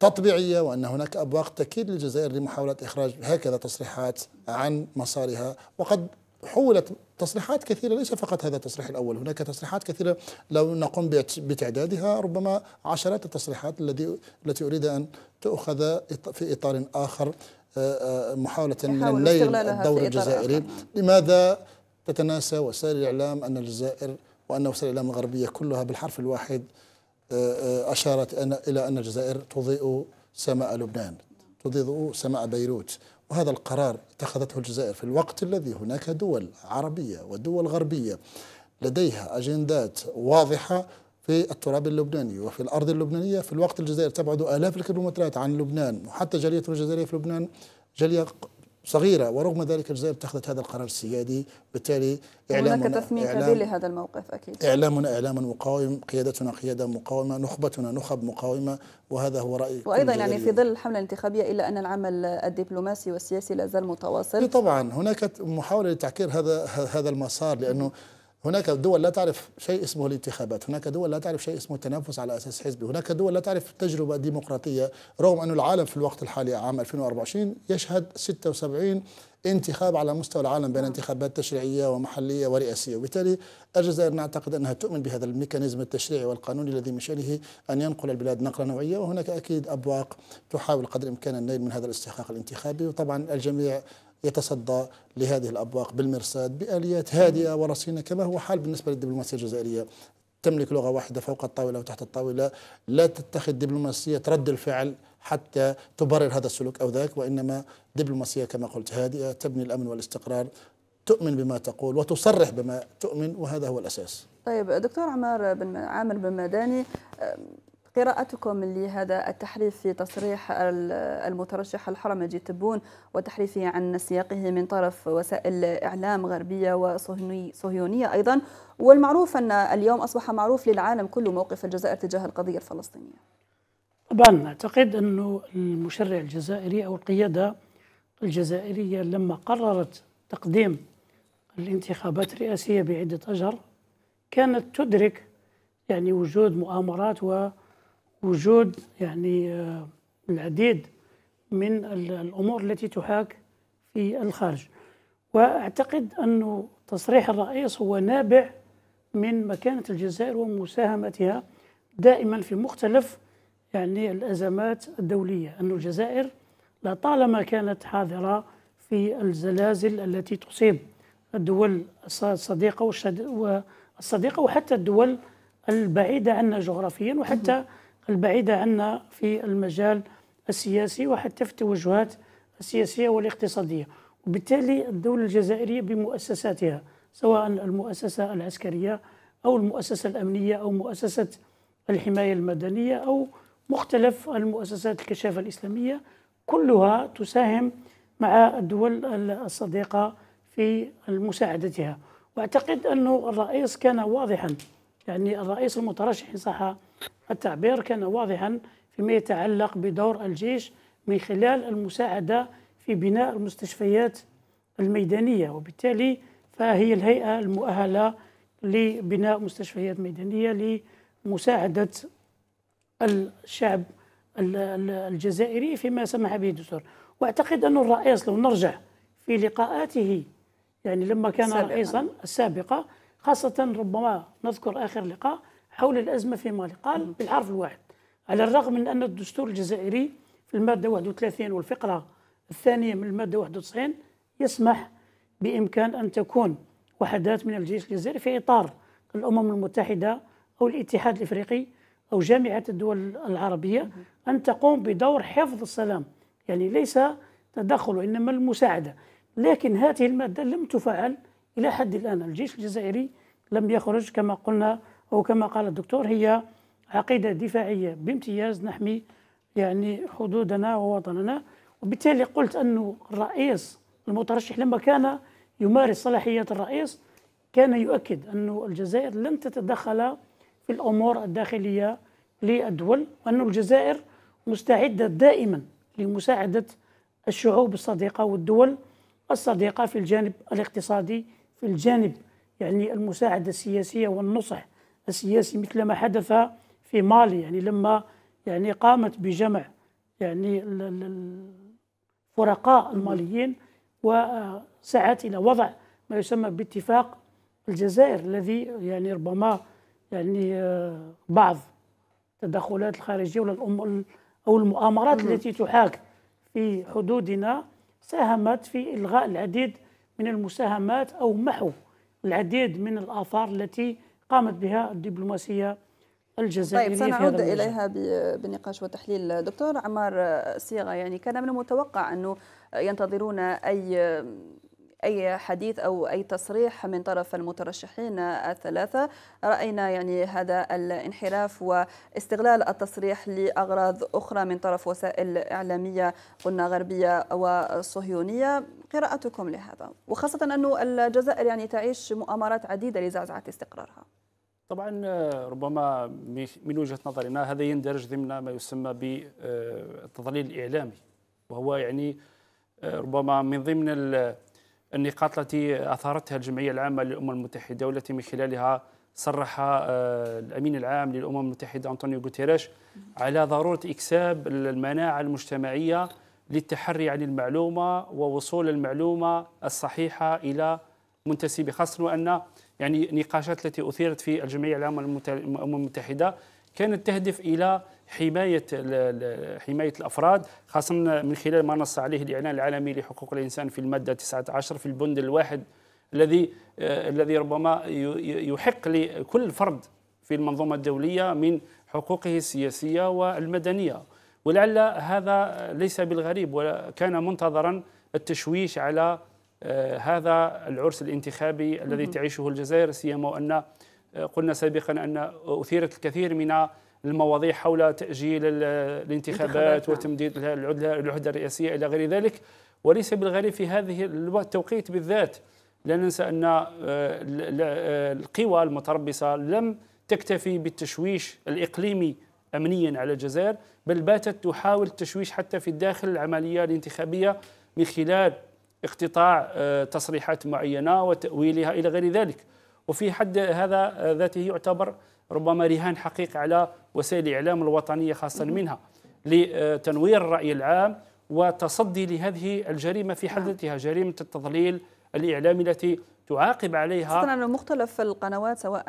Speaker 3: تطبيعية وأن هناك أبواق تكيد للجزائر لمحاولة إخراج هكذا تصريحات عن مسارها وقد حولت تصريحات كثيرة ليس فقط هذا التصريح الأول هناك تصريحات كثيرة لو نقوم بتعدادها ربما عشرات التصريحات الذي التي أريد أن تؤخذ في إطار آخر آه، محاولة من نيل الدور الجزائري لماذا تتناسى وسائل الإعلام أن الجزائر وأنه الاعلام الغربية كلها بالحرف الواحد آه، آه، أشارت إلى أن الجزائر تضيء سماء لبنان تضيء سماء بيروت وهذا القرار اتخذته الجزائر في الوقت الذي هناك دول عربية ودول غربية لديها أجندات واضحة في التراب اللبناني وفي الأرض اللبنانية في الوقت الجزائر تبعد آلاف الكيلومترات عن لبنان وحتى جالية الجزائرية في لبنان جالية صغيرة ورغم ذلك الجزائر اتخذت هذا القرار السيادي بالتالي إعلامنا هناك تثمين إعلام لهذا
Speaker 1: الموقف أكيد
Speaker 3: إعلامنا إعلام مقاوم قيادتنا قيادة مقاومة نخبتنا نخب مقاومة وهذا هو رأيي وأيضا يعني في ظل
Speaker 1: الحملة الانتخابية إلا أن العمل الدبلوماسي والسياسي لا زال متواصل
Speaker 3: طبعا هناك محاولة لتعكير هذا هذا المسار لأنه هناك دول لا تعرف شيء اسمه الانتخابات هناك دول لا تعرف شيء اسمه التنافس على أساس حزبي هناك دول لا تعرف تجربة ديمقراطية رغم أن العالم في الوقت الحالي عام 2024 يشهد 76 انتخاب على مستوى العالم بين انتخابات تشريعية ومحلية ورئاسية وبالتالي الجزائر نعتقد أنها تؤمن بهذا الميكانيزم التشريعي والقانوني الذي من شأنه أن ينقل البلاد نقلة نوعية وهناك أكيد أبواق تحاول قدر الإمكان النيل من هذا الاستحقاق الانتخابي وطبعا الجميع يتصدى لهذه الأبواق بالمرصاد بآليات هادئة ورصينة كما هو حال بالنسبة للدبلوماسية الجزائرية تملك لغة واحدة فوق الطاولة وتحت الطاولة لا تتخذ دبلوماسية رد الفعل حتى تبرر هذا السلوك أو ذاك وإنما دبلوماسية كما قلت هادئة تبني الأمن والاستقرار تؤمن بما تقول وتصرح بما تؤمن وهذا هو الأساس
Speaker 1: طيب دكتور عمار بن عامر بن مداني قراءتكم لهذا التحريف في تصريح المترشح الحرم نجيب تبون وتحريفه عن سياقه من طرف وسائل إعلام غربية وصهيونية أيضا والمعروف أن اليوم أصبح معروف للعالم كله موقف الجزائر تجاه القضية الفلسطينية
Speaker 2: طبعا أعتقد أنه المشرع الجزائري أو القيادة الجزائرية لما قررت تقديم الانتخابات الرئاسية بعدة أشهر كانت تدرك يعني وجود مؤامرات و وجود يعني آه، العديد من الأمور التي تحاك في الخارج وأعتقد أن تصريح الرئيس هو نابع من مكانة الجزائر ومساهمتها دائما في مختلف يعني الأزمات الدولية أن الجزائر لطالما كانت حاضرة في الزلازل التي تصيب الدول الصديقة والصديقة وحتى الدول البعيدة عنا جغرافيا وحتى البعيدة عنا في المجال السياسي وحتى في التوجهات السياسية والاقتصادية وبالتالي الدولة الجزائرية بمؤسساتها سواء المؤسسة العسكرية أو المؤسسة الأمنية أو مؤسسة الحماية المدنية أو مختلف المؤسسات الكشافة الإسلامية كلها تساهم مع الدول الصديقة في مساعدتها واعتقد أن الرئيس كان واضحا يعني الرئيس المترشح إن صح التعبير كان واضحا فيما يتعلق بدور الجيش من خلال المساعدة في بناء المستشفيات الميدانية وبالتالي فهي الهيئة المؤهلة لبناء مستشفيات ميدانية لمساعدة الشعب الجزائري فيما سمح به الدستور واعتقد أن الرئيس لو نرجع في لقاءاته يعني لما كان سابقا. رئيسا السابقة خاصة ربما نذكر آخر لقاء حول الأزمة في مالي قال بالحرف الواحد على الرغم من أن الدستور الجزائري في المادة 31 والفقرة الثانية من المادة 91 يسمح بإمكان أن تكون وحدات من الجيش الجزائري في إطار الأمم المتحدة أو الاتحاد الإفريقي أو جامعة الدول العربية أن تقوم بدور حفظ السلام يعني ليس تدخل وإنما المساعدة لكن هذه المادة لم تفعل إلى حد الآن الجيش الجزائري لم يخرج كما قلنا وكما قال الدكتور هي عقيدة دفاعية بامتياز نحمي يعني حدودنا ووطننا وبالتالي قلت أنه الرئيس المترشح لما كان يمارس صلاحيات الرئيس كان يؤكد أن الجزائر لن تتدخل في الأمور الداخلية للدول وأن الجزائر مستعدة دائما لمساعدة الشعوب الصديقة والدول الصديقة في الجانب الاقتصادي في الجانب يعني المساعدة السياسية والنصح السياسي مثل ما حدث في مالي يعني لما يعني قامت بجمع يعني الفرقاء الماليين وسعت الى وضع ما يسمى باتفاق الجزائر الذي يعني ربما يعني آه، بعض التدخلات الخارجيه ولا او المؤامرات التي تحاك في حدودنا ساهمت في الغاء العديد من المساهمات او محو العديد من الاثار التي قامت بها الدبلوماسية الجزائرية طيب سنعود إليها
Speaker 1: بنقاش وتحليل دكتور عمار صيغة يعني كان من المتوقع أنه ينتظرون أي اي حديث او اي تصريح من طرف المترشحين الثلاثه راينا يعني هذا الانحراف واستغلال التصريح لاغراض اخرى من طرف وسائل اعلاميه قلنا غربيه وصهيونيه قراءتكم لهذا وخاصه انه الجزائر يعني تعيش مؤامرات عديده لزعزعه استقرارها طبعا
Speaker 4: آه، ربما من وجهه نظرنا هذا يندرج ضمن ما يسمى بالتضليل الاعلامي وهو يعني آه، ربما من ضمن النقاط التي اثارتها الجمعيه العامه للامم المتحده والتي من خلالها صرح آه، الامين العام للامم المتحده انطونيو غوتيريش على ضروره اكساب المناعه المجتمعيه للتحري عن المعلومه ووصول المعلومه الصحيحه الى منتسبي خاصه وان يعني نقاشات التي أثيرت في الجمعية العامة للأمم المتحدة كانت تهدف إلى حماية حماية الأفراد خاصة من خلال ما نص عليه الإعلان العالمي لحقوق الإنسان في المادة 19 في البند الواحد الذي آه، الذي ربما يحق لكل فرد في المنظومة الدولية من حقوقه السياسية والمدنية ولعل هذا ليس بالغريب وكان منتظرا التشويش على آه، هذا العرس الانتخابي الذي تعيشه الجزائر سيما وأن آه، قلنا سابقا أن أثيرت الكثير من المواضيع حول تأجيل آه، الانتخابات وتمديد نعم. العهدة الرئاسية إلى غير ذلك وليس بالغريب في هذه التوقيت بالذات لا ننسى أن القوى المتربصة لم تكتفي بالتشويش الإقليمي أمنيا على الجزائر بل باتت تحاول التشويش حتى في الداخل العملية الانتخابية من خلال اقتطاع آه، تصريحات معينه وتاويلها الى غير ذلك وفي حد هذا آه، ذاته يعتبر ربما رهان حقيقي على وسائل الاعلام الوطنيه خاصه منها لتنوير الراي العام وتصدي لهذه الجريمه في نعم. حد ذاتها جريمه التضليل الاعلامي التي تعاقب عليها خاصة
Speaker 1: مختلف القنوات سواء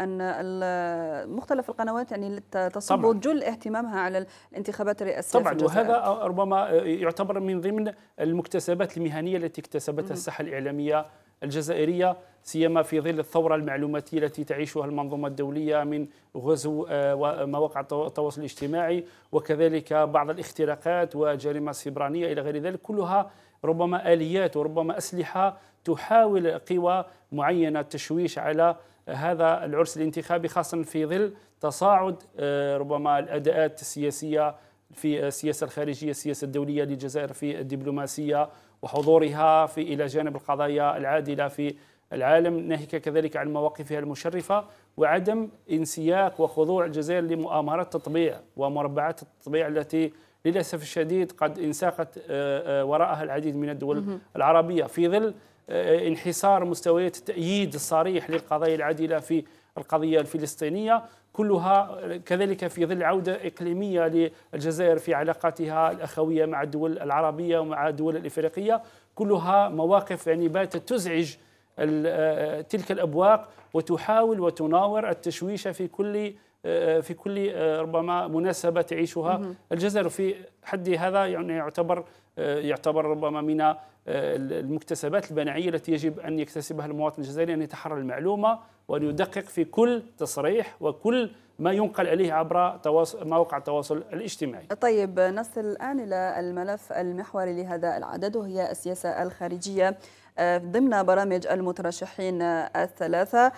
Speaker 1: مختلف القنوات يعني تصب جل اهتمامها على الانتخابات الرئاسية طبعا في وهذا
Speaker 4: ربما يعتبر من ضمن المكتسبات المهنية التي اكتسبتها الساحة الإعلامية الجزائرية سيما في ظل الثورة المعلوماتية التي تعيشها المنظومة الدولية من غزو آه، مواقع التواصل الاجتماعي وكذلك بعض الاختراقات وجريمة سيبرانيه إلى غير ذلك كلها ربما آليات وربما أسلحة تحاول قوى معينة تشويش على هذا العرس الانتخابي خاصة في ظل تصاعد آه، ربما الأداءات السياسية في السياسة الخارجية السياسة الدولية للجزائر في الدبلوماسية وحضورها في إلى جانب القضايا العادلة في العالم ناهيك كذلك عن مواقفها المشرفة وعدم انسياق وخضوع الجزائر لمؤامرات تطبيع ومربعات التطبيع التي للأسف الشديد قد انساقت آه، آه، وراءها العديد من الدول العربية في ظل آه، انحسار مستويات التأييد الصريح للقضايا العادلة في القضية الفلسطينية كلها كذلك في ظل عودة إقليمية للجزائر في علاقاتها الأخوية مع الدول العربية ومع الدول الإفريقية كلها مواقف يعني باتت تزعج آه، تلك الأبواق وتحاول وتناور التشويش في كل آه، في كل آه، ربما مناسبه تعيشها الجزائر في حد هذا يعني يعتبر آه، يعتبر ربما من المكتسبات المناعية التي يجب ان يكتسبها المواطن الجزائري ان يتحرى المعلومه وان يدقق في كل تصريح وكل ما ينقل عليه عبر مواقع التواصل الاجتماعي.
Speaker 1: طيب نصل الان الى الملف المحوري لهذا العدد وهي السياسه الخارجيه. آه، ضمن برامج المترشحين الثلاثة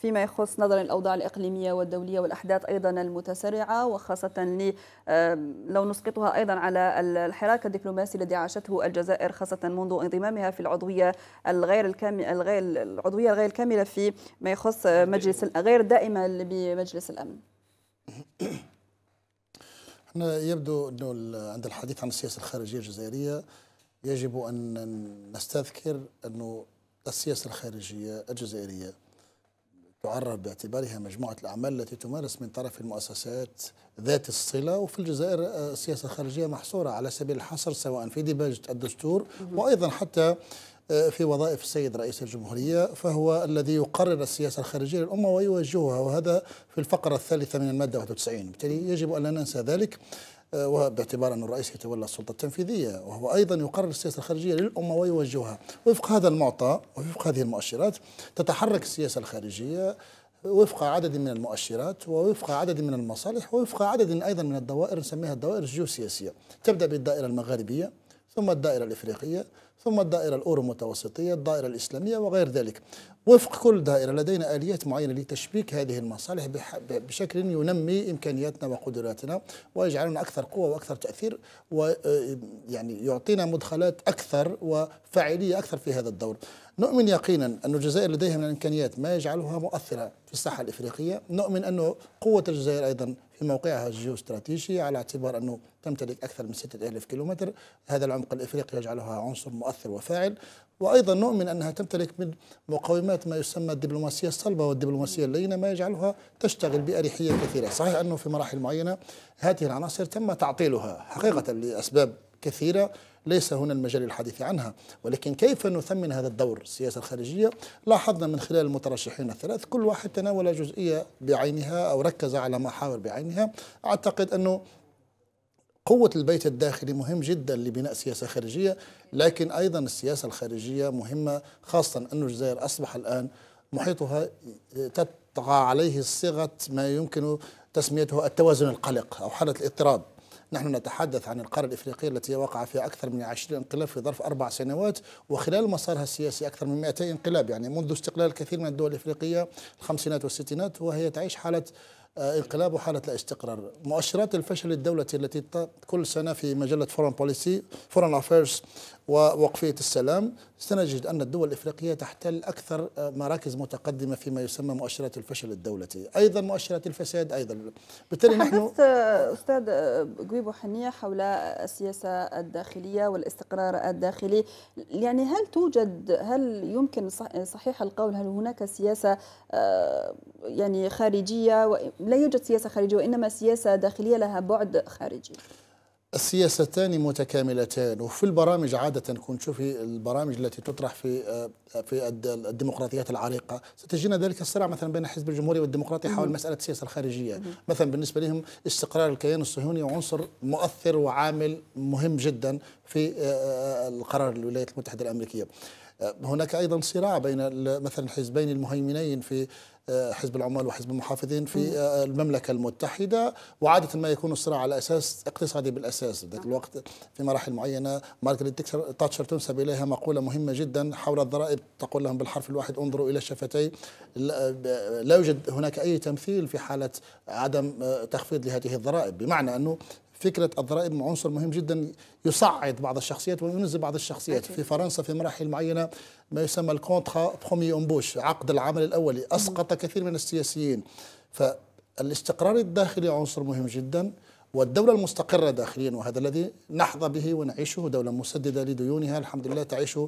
Speaker 1: فيما يخص نظرا للأوضاع الإقليمية والدولية والأحداث أيضا المتسرعة وخاصة لو نسقطها أيضا على الحراك الدبلوماسي الذي عاشته الجزائر خاصة منذ انضمامها في العضوية الغير الكاملة الغير العضوية الغير الكاملة في ما يخص مجلس غير الدائمة بمجلس الأمن [COUGHS]
Speaker 3: يبدو انه عند الحديث عن السياسه الخارجيه الجزائريه يجب أن نستذكر أنه السياسة الخارجية الجزائرية تعرف باعتبارها مجموعة الأعمال التي تمارس من طرف المؤسسات ذات الصلة وفي الجزائر السياسة الخارجية محصورة على سبيل الحصر سواء في ديباجة الدستور وأيضا حتى آه، في وظائف السيد رئيس الجمهورية فهو الذي يقرر السياسة الخارجية للأمة ويوجهها وهذا في الفقرة الثالثة من المادة 91 بالتالي يجب أن لا ننسى ذلك وباعتبار أن الرئيس يتولى السلطة التنفيذية وهو أيضا يقرر السياسة الخارجية للأمة ويوجهها وفق هذا المعطى وفق هذه المؤشرات تتحرك السياسة الخارجية وفق عدد من المؤشرات ووفق عدد من المصالح ووفق عدد أيضا من الدوائر نسميها الدوائر الجيوسياسية تبدأ بالدائرة المغاربية ثم الدائرة الإفريقية ثم الدائرة الأورو متوسطية الدائرة الإسلامية وغير ذلك وفق كل دائرة لدينا آليات معينة لتشبيك هذه المصالح بشكل ينمي إمكانياتنا وقدراتنا ويجعلنا أكثر قوة وأكثر تأثير ويعني آه، يعطينا مدخلات أكثر وفاعلية أكثر في هذا الدور نؤمن يقينا أن الجزائر لديها من الإمكانيات ما يجعلها مؤثرة في الساحة الإفريقية نؤمن أن قوة الجزائر أيضا في موقعها الجيوستراتيجي على اعتبار أنه تمتلك أكثر من 6000 كيلومتر هذا العمق الإفريقي يجعلها عنصر مؤثر وفاعل وأيضا نؤمن أنها تمتلك من مقومات ما يسمى الدبلوماسية الصلبة والدبلوماسية اللينة ما يجعلها تشتغل بأريحية كثيرة صحيح أنه في مراحل معينة هذه العناصر تم تعطيلها حقيقة لأسباب كثيرة ليس هنا المجال للحديث عنها ولكن كيف نثمن هذا الدور السياسة الخارجية لاحظنا من خلال المترشحين الثلاث كل واحد تناول جزئية بعينها أو ركز على محاور بعينها أعتقد أنه قوة البيت الداخلي مهم جدا لبناء سياسة خارجية لكن أيضا السياسة الخارجية مهمة خاصة أن الجزائر أصبح الآن محيطها تطغى عليه صيغة ما يمكن تسميته التوازن القلق أو حالة الاضطراب نحن نتحدث عن القارة الإفريقية التي وقع فيها أكثر من 20 انقلاب في ظرف أربع سنوات وخلال مسارها السياسي أكثر من 200 انقلاب يعني منذ استقلال كثير من الدول الإفريقية الخمسينات والستينات وهي تعيش حالة آه، انقلاب وحالة لا استقرار مؤشرات الفشل الدولة التي كل سنة في مجلة فورن بوليسي فورن أفيرس ووقفية السلام سنجد أن الدول الإفريقية تحتل أكثر آه، مراكز متقدمة فيما يسمى مؤشرات الفشل الدولتي أيضا مؤشرات الفساد أيضا بالتالي نحن
Speaker 1: أستاذ قويبو آه، حنية حول السياسة الداخلية والاستقرار الداخلي يعني هل توجد هل يمكن صحيح القول هل هناك سياسة آه، يعني خارجية لا يوجد سياسة خارجية وإنما سياسة داخلية لها بعد خارجي
Speaker 3: السياستان متكاملتان وفي البرامج عادة كون تشوفي البرامج التي تطرح في آه، في الديمقراطيات العريقة ستجدنا ذلك الصراع مثلا بين الحزب الجمهوري والديمقراطي حول مسألة السياسة الخارجية مثلا بالنسبة لهم استقرار الكيان الصهيوني عنصر مؤثر وعامل مهم جدا في آه، آه، القرار الولايات المتحدة الأمريكية هناك أيضا صراع بين مثلا الحزبين المهيمنين في آه، حزب العمال وحزب المحافظين في آه، المملكة المتحدة وعادة ما يكون الصراع على أساس اقتصادي بالأساس ذلك الوقت في مراحل معينة مارغريت تاتشر تنسب إليها مقولة مهمة جدا حول الضرائب تقول لهم بالحرف الواحد انظروا إلى الشفتي لا يوجد هناك أي تمثيل في حالة عدم آه، تخفيض لهذه الضرائب بمعنى أنه فكرة الضرائب عنصر مهم جدا يصعد بعض الشخصيات وينزل بعض الشخصيات أكيد. في فرنسا في مراحل معينة ما يسمى الكونترا برومي أمبوش عقد العمل الأولي أسقط كثير من السياسيين فالاستقرار الداخلي عنصر مهم جدا والدولة المستقرة داخليا وهذا الذي نحظى به ونعيشه دولة مسددة لديونها الحمد لله تعيش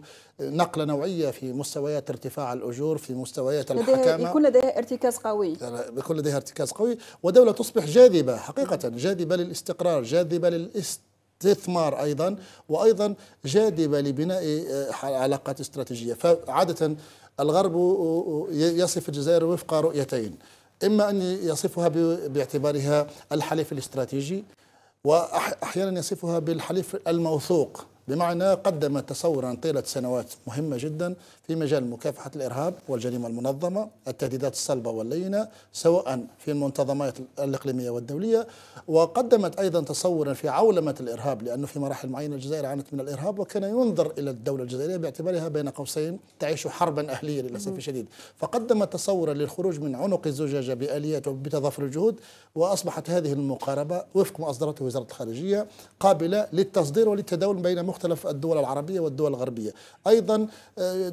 Speaker 3: نقلة نوعية في مستويات ارتفاع الأجور في مستويات الحكامة يكون
Speaker 1: لديها ارتكاز قوي
Speaker 3: يكون لديها ارتكاز قوي ودولة تصبح جاذبة حقيقة جاذبة للاستقرار جاذبة للاست استثمار ايضا وايضا جاذبه لبناء آه، علاقات استراتيجيه فعاده الغرب آه، آه، يصف الجزائر وفق رؤيتين إما أن يصفها باعتبارها الحليف الاستراتيجي وأحيانا يصفها بالحليف الموثوق بمعنى قدم تصورا طيلة سنوات مهمة جدا في مجال مكافحة الإرهاب والجريمة المنظمة التهديدات الصلبة واللينة سواء في المنتظمات الإقليمية والدولية وقدمت أيضا تصورا في عولمة الإرهاب لأنه في مراحل معينة الجزائر عانت من الإرهاب وكان ينظر إلى الدولة الجزائرية باعتبارها بين قوسين تعيش حربا أهلية للأسف الشديد فقدمت تصورا للخروج من عنق الزجاجة بآليات وبتضافر الجهود وأصبحت هذه المقاربة وفق ما أصدرته وزارة الخارجية قابلة للتصدير وللتداول بين مختلف الدول العربية والدول الغربية أيضا آه،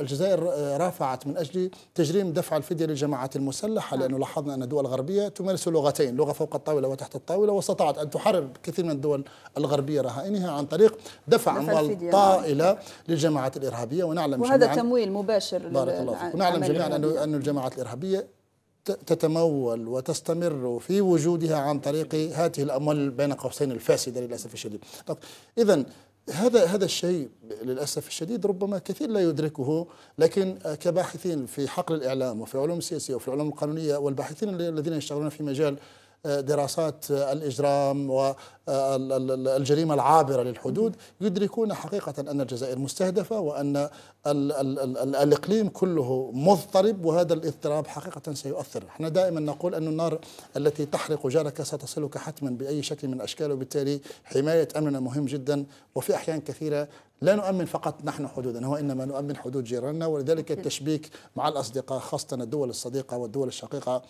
Speaker 3: الجزائر آه، رافعت من أجل تجريم دفع الفدية للجماعات المسلحة لأنه نعم. لاحظنا أن الدول الغربية تمارس لغتين لغة فوق الطاولة وتحت الطاولة واستطاعت أن تحرر كثير من الدول الغربية رهائنها عن طريق دفع أموال طائلة للجماعات الإرهابية ونعلم وهذا
Speaker 1: تمويل مباشر بارك الله فيك ونعلم جميعا أن
Speaker 3: الجماعات الإرهابية تتمول وتستمر في وجودها عن طريق هذه الاموال بين قوسين الفاسده للاسف الشديد. اذا هذا هذا الشيء للاسف الشديد ربما كثير لا يدركه لكن كباحثين في حقل الاعلام وفي علوم السياسيه وفي العلوم القانونيه والباحثين الذين يشتغلون في مجال دراسات الإجرام والجريمة العابرة للحدود يدركون حقيقة أن الجزائر مستهدفة وأن الإقليم كله مضطرب وهذا الاضطراب حقيقة سيؤثر احنا دائما نقول أن النار التي تحرق جارك ستصلك حتما بأي شكل من الأشكال وبالتالي حماية أمننا مهم جدا وفي أحيان كثيرة لا نؤمن فقط نحن حدودنا وإنما نؤمن حدود جيراننا ولذلك التشبيك مع الأصدقاء خاصة الدول الصديقة والدول الشقيقة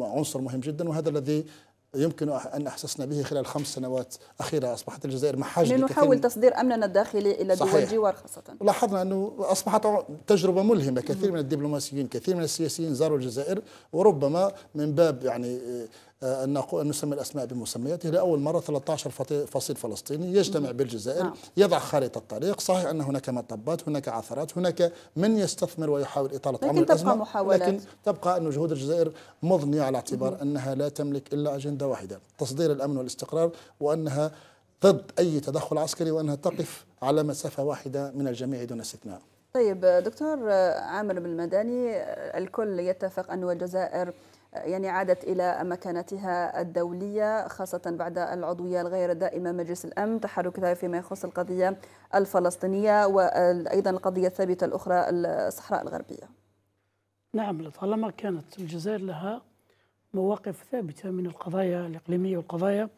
Speaker 3: عنصر مهم جدا وهذا الذي يمكن ان احسسنا به خلال خمس سنوات اخيره اصبحت الجزائر محاج لنحاول
Speaker 1: تصدير امننا الداخلي الى دول الجوار خاصه لاحظنا انه اصبحت
Speaker 3: تجربه ملهمه كثير من الدبلوماسيين كثير من السياسيين زاروا الجزائر وربما من باب يعني آه، أن نسمي الأسماء بمسمياتها لأول مرة 13 فصيل فلسطيني يجتمع بالجزائر نعم. يضع خريطة الطريق صحيح أن هناك مطبات هناك عثرات هناك من يستثمر ويحاول إطالة لكن تبقى الأزمة محاولات. لكن تبقى أن جهود الجزائر مضنية على اعتبار أنها لا تملك إلا أجندة واحدة تصدير الأمن والاستقرار وأنها ضد أي تدخل عسكري وأنها تقف على مسافة واحدة من الجميع دون استثناء
Speaker 1: طيب دكتور عامر بن المداني الكل يتفق أن الجزائر يعني عادت إلى مكانتها الدولية خاصة بعد العضوية الغير دائمة مجلس الأمن تحركتها فيما يخص القضية الفلسطينية وأيضا القضية الثابتة الأخرى الصحراء الغربية
Speaker 2: نعم لطالما كانت الجزائر لها مواقف ثابتة من القضايا الإقليمية والقضايا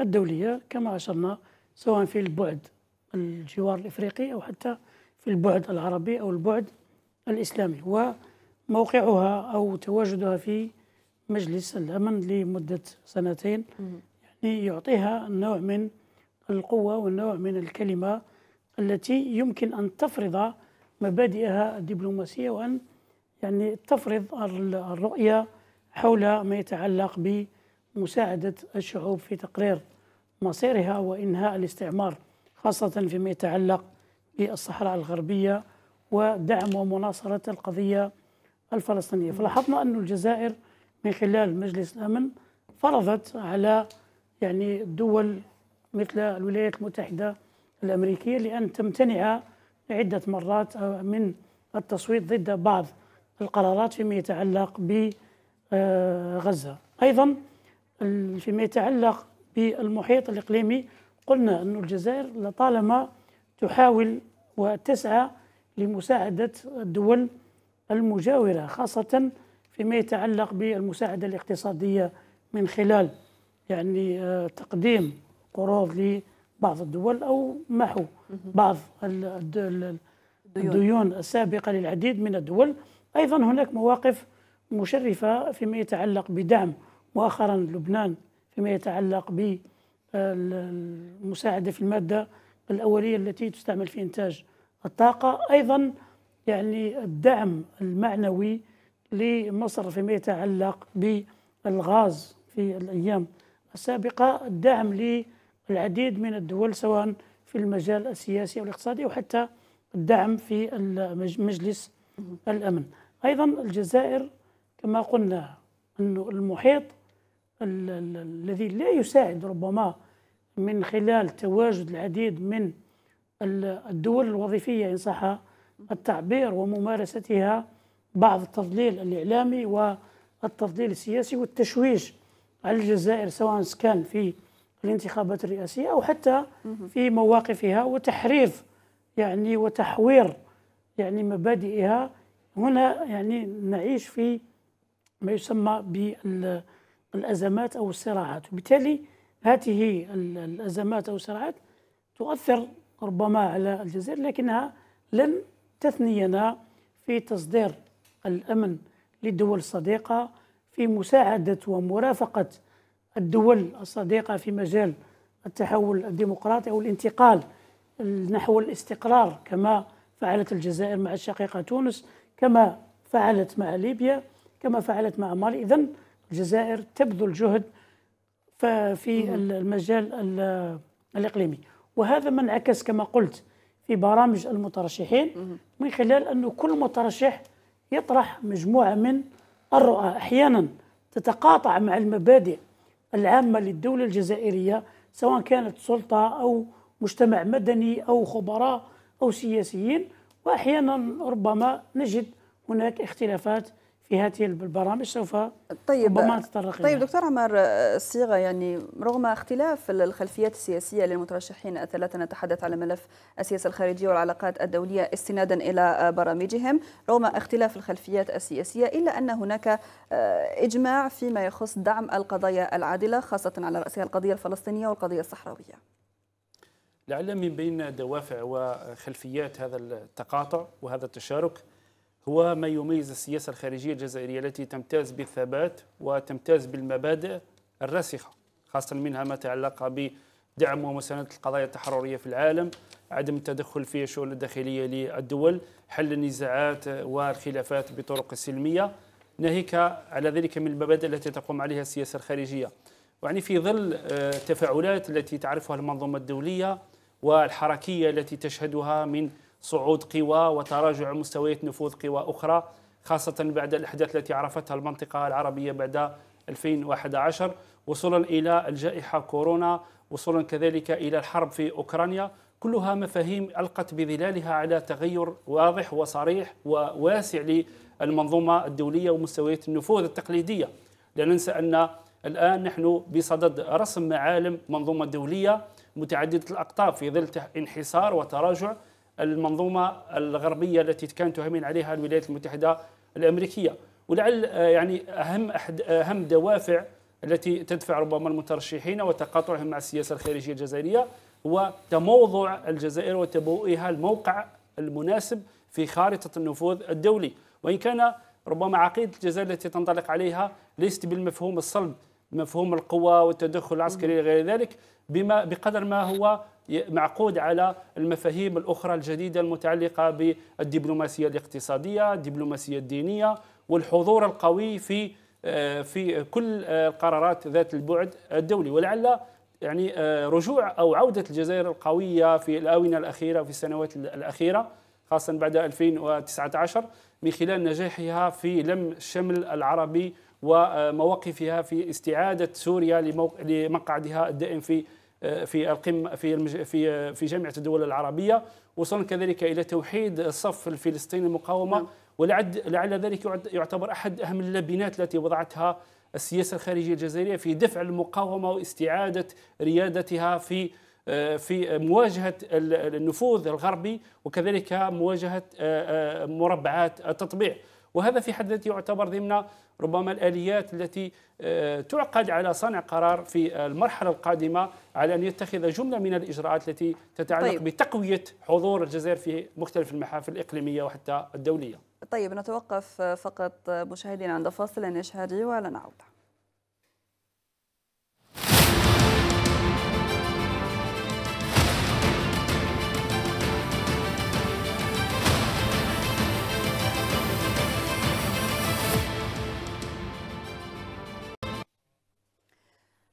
Speaker 2: الدولية كما أشرنا سواء في البعد الجوار الإفريقي أو حتى في البعد العربي أو البعد الإسلامي وموقعها أو تواجدها في مجلس الأمن لمدة سنتين يعني يعطيها نوع من القوة والنوع من الكلمة التي يمكن أن تفرض مبادئها الدبلوماسية وأن يعني تفرض الرؤية حول ما يتعلق بمساعدة الشعوب في تقرير مصيرها وإنهاء الاستعمار خاصة فيما يتعلق للصحراء الغربية ودعم ومناصرة القضية الفلسطينية فلاحظنا أن الجزائر من خلال مجلس الأمن فرضت على يعني دول مثل الولايات المتحدة الأمريكية لأن تمتنع عدة مرات من التصويت ضد بعض القرارات فيما يتعلق بغزة آه، أيضا فيما يتعلق بالمحيط الإقليمي قلنا أن الجزائر لطالما تحاول وتسعى لمساعدة الدول المجاورة خاصة فيما يتعلق بالمساعدة الاقتصادية من خلال يعني آه، تقديم قروض لبعض الدول أو محو بعض الديون السابقة للعديد من الدول أيضا هناك مواقف مشرفة فيما يتعلق بدعم مؤخرا لبنان فيما يتعلق بالمساعدة في المادة الأولية التي تستعمل في إنتاج الطاقة أيضا يعني الدعم المعنوي لمصر فيما يتعلق بالغاز في الأيام السابقة الدعم للعديد من الدول سواء في المجال السياسي والاقتصادي وحتى الدعم في مجلس الأمن أيضا الجزائر كما قلنا انه المحيط الذي لا يساعد ربما من خلال تواجد العديد من الدول الوظيفية إن صح التعبير وممارستها بعض التضليل الإعلامي والتضليل السياسي والتشويش على الجزائر سواء كان في الانتخابات الرئاسية أو حتى في مواقفها وتحريف يعني وتحوير يعني مبادئها هنا يعني نعيش في ما يسمى بالأزمات أو الصراعات وبالتالي هذه الأزمات أو الصراعات تؤثر ربما على الجزائر لكنها لن تثنينا في تصدير الأمن للدول الصديقة في مساعدة ومرافقة الدول الصديقة في مجال التحول الديمقراطي أو الانتقال نحو الاستقرار كما فعلت الجزائر مع الشقيقة تونس كما فعلت مع ليبيا كما فعلت مع مالي إذا الجزائر تبذل جهد في المجال الإقليمي وهذا ما انعكس كما قلت في برامج المترشحين من خلال أنه كل مترشح يطرح مجموعة من
Speaker 1: الرؤى أحيانا
Speaker 2: تتقاطع مع المبادئ العامة للدولة الجزائرية سواء كانت سلطة أو مجتمع مدني أو خبراء أو سياسيين وأحيانا ربما نجد هناك اختلافات في هذه البرامج سوف طيب ربما نتطرق طيب
Speaker 1: دكتور عمر الصيغه يعني رغم اختلاف الخلفيات السياسيه للمترشحين الثلاثه نتحدث على ملف السياسه الخارجيه والعلاقات الدوليه استنادا الى برامجهم رغم اختلاف الخلفيات السياسيه الا ان هناك آه، اجماع فيما يخص دعم القضايا العادله خاصه على راسها القضيه الفلسطينيه والقضيه الصحراويه
Speaker 4: لعل من بين دوافع وخلفيات هذا التقاطع وهذا التشارك هو ما يميز السياسة الخارجية الجزائرية التي تمتاز بالثبات وتمتاز بالمبادئ الراسخة خاصة منها ما تعلق بدعم ومساندة القضايا التحررية في العالم عدم التدخل في الشؤون الداخلية للدول حل النزاعات والخلافات بطرق سلمية ناهيك على ذلك من المبادئ التي تقوم عليها السياسة الخارجية يعني في ظل آه، التفاعلات التي تعرفها المنظومة الدولية والحركية التي تشهدها من صعود قوى وتراجع مستويات نفوذ قوى أخرى خاصة بعد الأحداث التي عرفتها المنطقة العربية بعد 2011 وصولا إلى الجائحة كورونا وصولا كذلك إلى الحرب في أوكرانيا كلها مفاهيم ألقت بظلالها على تغير واضح وصريح وواسع للمنظومة الدولية ومستويات النفوذ التقليدية لا ننسى أن الآن نحن بصدد رسم معالم منظومة دولية متعددة الأقطاب في ظل انحسار وتراجع المنظومه الغربيه التي كانت تهيمن عليها الولايات المتحده الامريكيه ولعل آه، يعني اهم أحد اهم دوافع التي تدفع ربما المترشحين وتقاطعهم مع السياسه الخارجيه الجزائريه هو تموضع الجزائر وتبوئها الموقع المناسب في خارطه النفوذ الدولي وان كان ربما عقيده الجزائر التي تنطلق عليها ليست بالمفهوم الصلب مفهوم القوة والتدخل العسكري غير ذلك بما بقدر ما هو معقود على المفاهيم الأخرى الجديدة المتعلقة بالدبلوماسية الاقتصادية الدبلوماسية الدينية والحضور القوي في آه، في كل القرارات آه، ذات البعد الدولي ولعل يعني آه، رجوع او عوده الجزائر القويه في الاونه الاخيره وفي السنوات الاخيره خاصه بعد 2019 من خلال نجاحها في لم الشمل العربي ومواقفها في استعاده سوريا لمقعدها الدائم في في القمة في في في جامعة الدول العربية وصلنا كذلك إلى توحيد الصف الفلسطيني المقاومة نعم. ولعل ذلك يعتبر أحد أهم اللبنات التي وضعتها السياسة الخارجية الجزائرية في دفع المقاومة واستعادة ريادتها في في مواجهة النفوذ الغربي وكذلك مواجهة مربعات التطبيع وهذا في حد ذاته يعتبر ضمن ربما الاليات التي آه، تعقد على صانع قرار في المرحله القادمه على ان يتخذ جمله من الاجراءات التي تتعلق طيب. بتقويه حضور الجزائر في مختلف المحافل الاقليميه وحتى الدوليه.
Speaker 1: طيب نتوقف فقط مشاهدينا عند فاصل نشهري ولا نعود.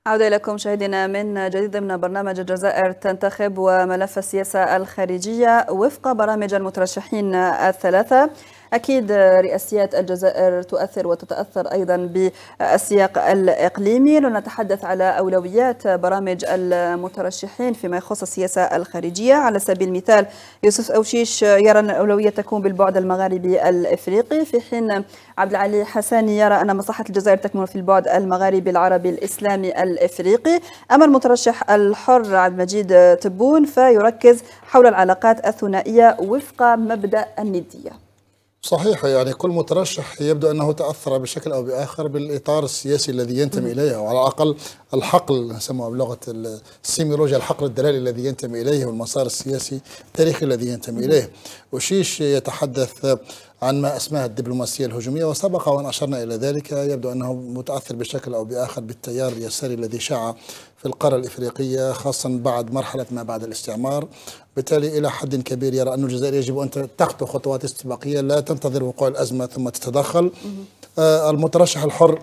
Speaker 1: عودة لكم مشاهدينا من جديد ضمن برنامج الجزائر تنتخب وملف السياسة الخارجية وفق برامج المترشحين الثلاثة أكيد رئاسيات الجزائر تؤثر وتتأثر أيضا بالسياق الإقليمي لنتحدث على أولويات برامج المترشحين فيما يخص السياسة الخارجية على سبيل المثال يوسف أوشيش يرى أن الأولوية تكون بالبعد المغاربي الإفريقي في حين عبد العلي حساني يرى أن مصلحة الجزائر تكمن في البعد المغاربي العربي الإسلامي الإفريقي أما المترشح الحر عبد المجيد تبون فيركز حول العلاقات الثنائية وفق مبدأ الندية
Speaker 3: صحيح يعني كل مترشح يبدو انه تاثر بشكل او باخر بالاطار السياسي الذي ينتمي اليه او على الاقل الحقل نسموه بلغه السيميولوجيا الحقل الدلالي الذي ينتمي اليه والمسار السياسي التاريخي الذي ينتمي اليه. وشيش يتحدث عن ما اسماه الدبلوماسيه الهجوميه وسبق وان اشرنا الى ذلك يبدو انه متاثر بشكل او باخر بالتيار اليساري الذي شاع في القاره الافريقيه خاصه بعد مرحله ما بعد الاستعمار بالتالي الى حد كبير يرى ان الجزائر يجب ان تخطو خطوات استباقيه لا تنتظر وقوع الازمه ثم تتدخل آه، المترشح الحر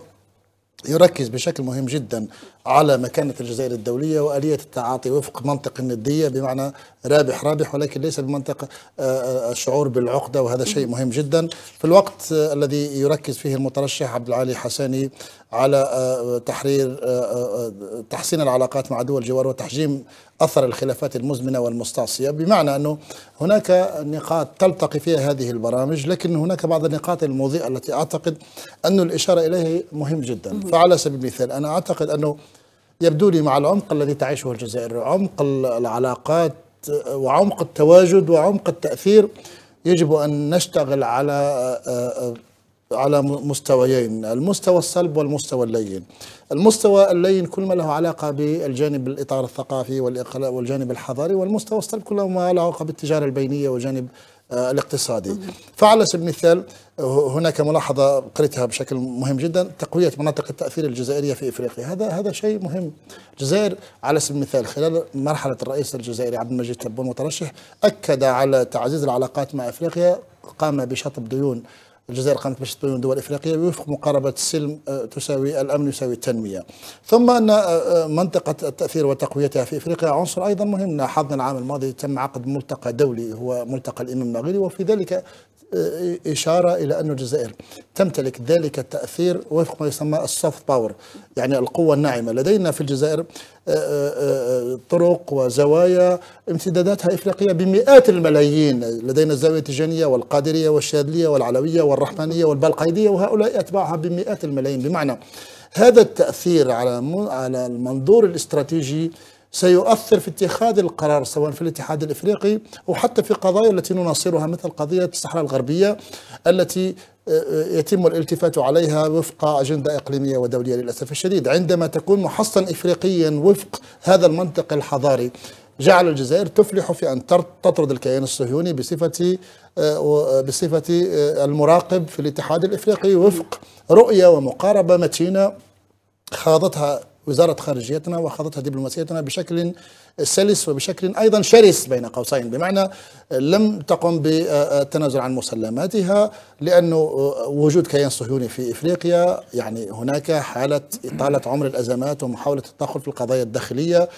Speaker 3: يركز بشكل مهم جدا على مكانة الجزائر الدولية وآلية التعاطي وفق منطق الندية بمعنى رابح رابح ولكن ليس بمنطق آه، آه، الشعور بالعقدة وهذا شيء مهم جدا في الوقت آه، الذي يركز فيه المترشح عبد العالي حساني على آه، تحرير آه، آه، تحسين العلاقات مع دول الجوار وتحجيم أثر الخلافات المزمنة والمستعصية بمعنى أنه هناك نقاط تلتقي فيها هذه البرامج لكن هناك بعض النقاط المضيئة التي أعتقد أن الإشارة إليه مهم جدا فعلى سبيل المثال أنا أعتقد أنه يبدو لي مع العمق الذي تعيشه الجزائر عمق العلاقات وعمق التواجد وعمق التأثير يجب أن نشتغل على على مستويين المستوى الصلب والمستوى اللين المستوى اللين كل ما له علاقة بالجانب الإطار الثقافي والجانب الحضاري والمستوى الصلب كل ما له علاقة بالتجارة البينية والجانب آه، الاقتصادي فعلى سبيل المثال هناك ملاحظه قريتها بشكل مهم جدا تقويه مناطق التاثير الجزائريه في افريقيا هذا هذا شيء مهم الجزائر على سبيل المثال خلال مرحله الرئيس الجزائري عبد المجيد تبون مترشح اكد على تعزيز العلاقات مع افريقيا قام بشطب ديون الجزائر قامت باش تبين دول افريقيه وفق مقاربه السلم آه، تساوي الامن يساوي التنميه ثم ان آه، آه، منطقه التاثير وتقويتها في افريقيا عنصر ايضا مهم لاحظنا العام الماضي تم عقد ملتقى دولي هو ملتقى الامم المغربي وفي ذلك آه، إشارة إلى أن الجزائر تمتلك ذلك التأثير وفق ما يسمى السوفت باور يعني القوة الناعمة لدينا في الجزائر آه، آه، طرق وزوايا امتداداتها إفريقية بمئات الملايين لدينا الزاوية التيجانية والقادرية والشاذلية والعلوية والرحمانية والبلقيدية وهؤلاء أتباعها بمئات الملايين بمعنى هذا التأثير على على المنظور الاستراتيجي سيؤثر في اتخاذ القرار سواء في الاتحاد الافريقي او حتى في قضايا التي نناصرها مثل قضيه الصحراء الغربيه التي آه، آه، يتم الالتفات عليها وفق اجنده اقليميه ودوليه للاسف الشديد، عندما تكون محصنا افريقيا وفق هذا المنطق الحضاري جعل الجزائر تفلح في ان تطرد الكيان الصهيوني بصفه آه، بصفه المراقب في الاتحاد الافريقي وفق رؤيه ومقاربه متينه خاضتها وزاره خارجيتنا واخذتها دبلوماسيتنا بشكل سلس وبشكل أيضا شرس بين قوسين بمعنى لم تقم بالتنازل عن مسلماتها لأنه وجود كيان صهيوني في إفريقيا يعني هناك حالة إطالة عمر الأزمات ومحاولة التدخل في القضايا الداخلية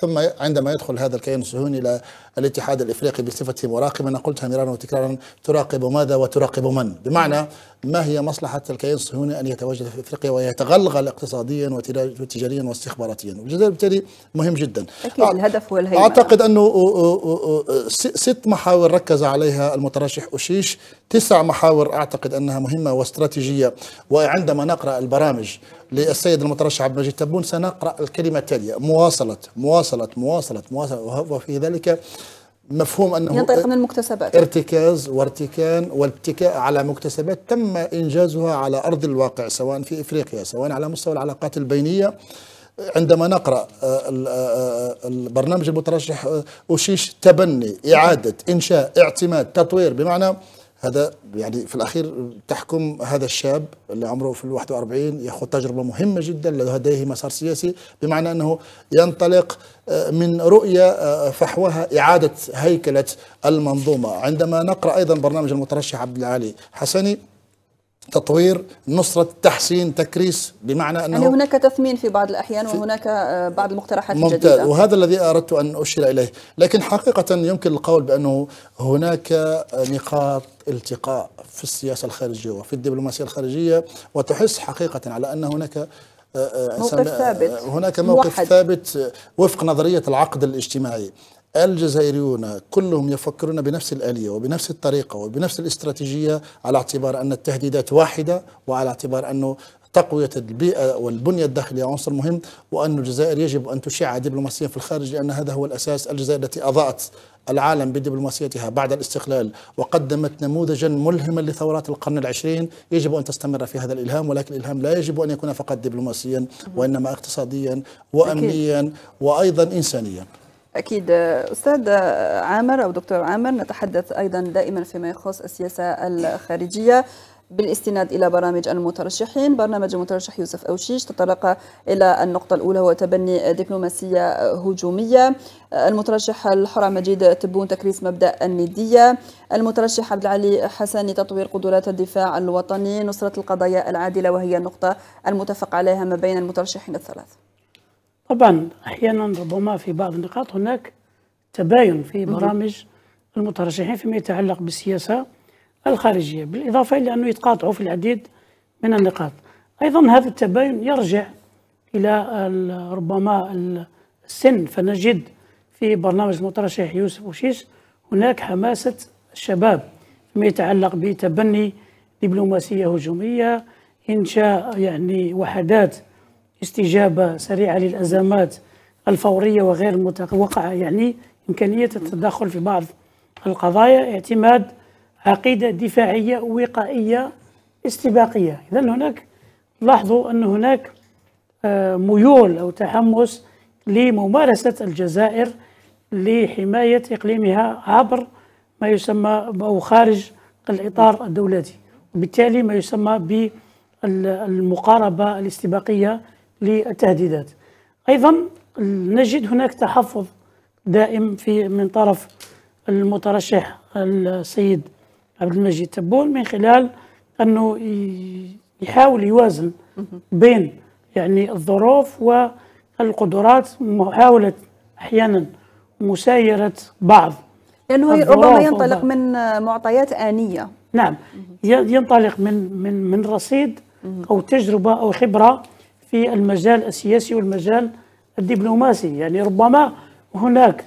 Speaker 3: ثم عندما يدخل هذا الكيان الصهيوني إلى الاتحاد الإفريقي بصفته مراقب أنا قلتها مرارا وتكرارا تراقب ماذا وتراقب من بمعنى ما هي مصلحة الكيان الصهيوني أن يتواجد في إفريقيا ويتغلغل اقتصاديا وتجاريا واستخباراتيا بالتالي مهم جدا أكيد. الهدف هو الهيمنة أعتقد أنه ست محاور ركز عليها المترشح أشيش تسع محاور أعتقد أنها مهمة واستراتيجية وعندما نقرأ البرامج للسيد المترشح عبد المجيد تبون سنقرأ الكلمة التالية مواصلة مواصلة مواصلة مواصلة وفي ذلك مفهوم انه ينطلق من
Speaker 1: المكتسبات
Speaker 3: ارتكاز وارتكان والاتكاء على مكتسبات تم انجازها على ارض الواقع سواء في افريقيا سواء على مستوى العلاقات البينيه عندما نقرأ آه، آه، آه، البرنامج المترشح أشيش تبني إعادة إنشاء اعتماد تطوير بمعنى هذا يعني في الأخير تحكم هذا الشاب اللي عمره في ال 41 يخوض تجربة مهمة جدا لديه مسار سياسي بمعنى أنه ينطلق من رؤية فحوها إعادة هيكلة المنظومة عندما نقرأ أيضا برنامج المترشح عبد العالي حسني تطوير نصرة تحسين تكريس بمعنى يعني أنه يعني
Speaker 1: هناك تثمين في بعض الأحيان وهناك آه، بعض المقترحات ممتاز الجديدة وهذا
Speaker 3: الذي أردت أن أشير إليه لكن حقيقة يمكن القول بأنه هناك نقاط التقاء في السياسة الخارجية وفي الدبلوماسية الخارجية وتحس حقيقة على أن هناك آه،
Speaker 4: آه، موقف ثابت هناك موقف موحد.
Speaker 3: ثابت وفق نظرية العقد الاجتماعي الجزائريون كلهم يفكرون بنفس الآلية وبنفس الطريقة وبنفس الاستراتيجية على اعتبار أن التهديدات واحدة وعلى اعتبار أنه تقوية البيئة والبنية الداخلية عنصر مهم وأن الجزائر يجب أن تشيع دبلوماسيا في الخارج لأن هذا هو الأساس الجزائر التي أضاءت العالم بدبلوماسيتها بعد الاستقلال وقدمت نموذجا ملهما لثورات القرن العشرين يجب أن تستمر في هذا الإلهام ولكن الإلهام لا يجب أن يكون فقط دبلوماسيا وإنما اقتصاديا وأمنيا وأيضا إنسانيا
Speaker 1: أكيد أستاذ عامر أو دكتور عامر نتحدث أيضا دائما فيما يخص السياسة الخارجية بالاستناد إلى برامج المترشحين برنامج المترشح يوسف أوشيش تطرق إلى النقطة الأولى هو تبني دبلوماسية هجومية المترشح الحرة مجيد تبون تكريس مبدأ الندية المترشح عبد العلي حسني تطوير قدرات الدفاع الوطني نصرة القضايا العادلة وهي النقطة المتفق عليها ما بين
Speaker 2: المترشحين الثلاث طبعا احيانا ربما في بعض النقاط هناك تباين في برامج المترشحين فيما يتعلق بالسياسه الخارجيه بالاضافه الى انه يتقاطعوا في العديد من النقاط ايضا هذا التباين يرجع الى ربما السن فنجد في برنامج المترشح يوسف وشيش هناك حماسه الشباب فيما يتعلق بتبني دبلوماسيه هجوميه انشاء يعني وحدات استجابة سريعة للأزمات الفورية وغير المتوقعة يعني إمكانية التدخل في بعض القضايا اعتماد عقيدة دفاعية وقائية استباقية إذا هناك لاحظوا أن هناك آه، ميول أو تحمس لممارسة الجزائر لحماية إقليمها عبر ما يسمى أو خارج الإطار الدولتي وبالتالي ما يسمى بالمقاربة الاستباقية للتهديدات أيضا نجد هناك تحفظ دائم في من طرف المترشح السيد عبد المجيد تبون من خلال أنه يحاول يوازن بين يعني الظروف والقدرات محاولة أحيانا مسايرة بعض لأنه يعني ربما ينطلق وبعض.
Speaker 1: من معطيات آنية
Speaker 2: نعم ينطلق من من من رصيد أو تجربة أو خبرة في المجال السياسي والمجال الدبلوماسي يعني ربما هناك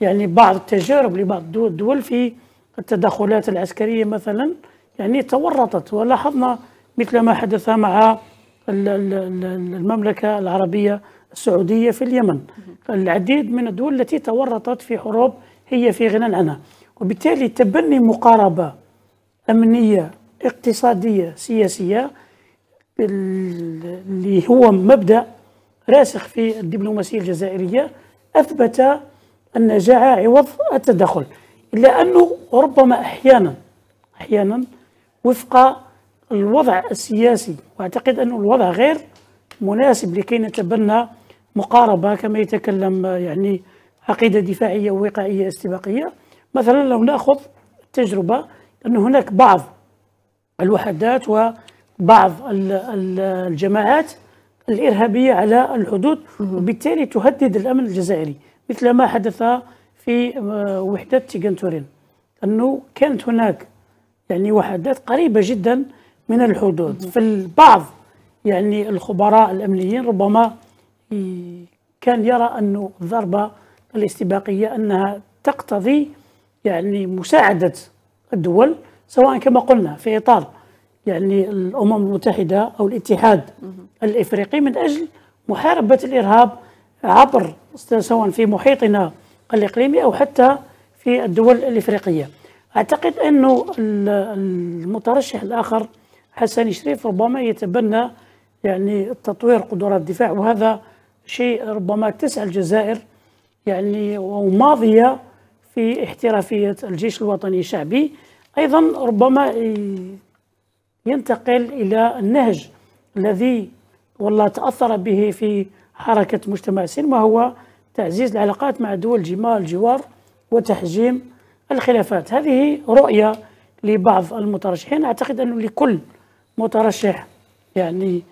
Speaker 2: يعني بعض التجارب لبعض الدول في التدخلات العسكرية مثلا يعني تورطت ولاحظنا مثل ما حدث مع المملكة العربية السعودية في اليمن العديد من الدول التي تورطت في حروب هي في غنى عنها وبالتالي تبني مقاربة أمنية اقتصادية سياسية اللي هو مبدأ راسخ في الدبلوماسية الجزائرية أثبت النجاعة عوض التدخل إلا أنه ربما أحيانا أحيانا وفق الوضع السياسي وأعتقد أن الوضع غير مناسب لكي نتبنى مقاربة كما يتكلم يعني عقيدة دفاعية ووقائية استباقية مثلا لو نأخذ تجربة أن هناك بعض الوحدات و بعض الجماعات الإرهابية على الحدود وبالتالي تهدد الأمن الجزائري مثل ما حدث في آه، وحدة تيغنتورين أنه كانت هناك يعني وحدات قريبة جدا من الحدود فالبعض يعني الخبراء الأمنيين ربما كان يرى أنه الضربة الاستباقية أنها تقتضي يعني مساعدة الدول سواء كما قلنا في إطار يعني الامم المتحده او الاتحاد الافريقي من اجل محاربه الارهاب عبر سواء في محيطنا الاقليمي او حتى في الدول الافريقيه. اعتقد انه المترشح الاخر حسن شريف ربما يتبنى يعني تطوير قدرات الدفاع وهذا شيء ربما تسعى الجزائر يعني وماضيه في احترافيه الجيش الوطني الشعبي ايضا ربما ينتقل إلى النهج الذي والله تأثر به في حركة مجتمع سين وهو تعزيز العلاقات مع دول جمال الجوار وتحجيم الخلافات هذه رؤية لبعض المترشحين أعتقد أنه لكل مترشح يعني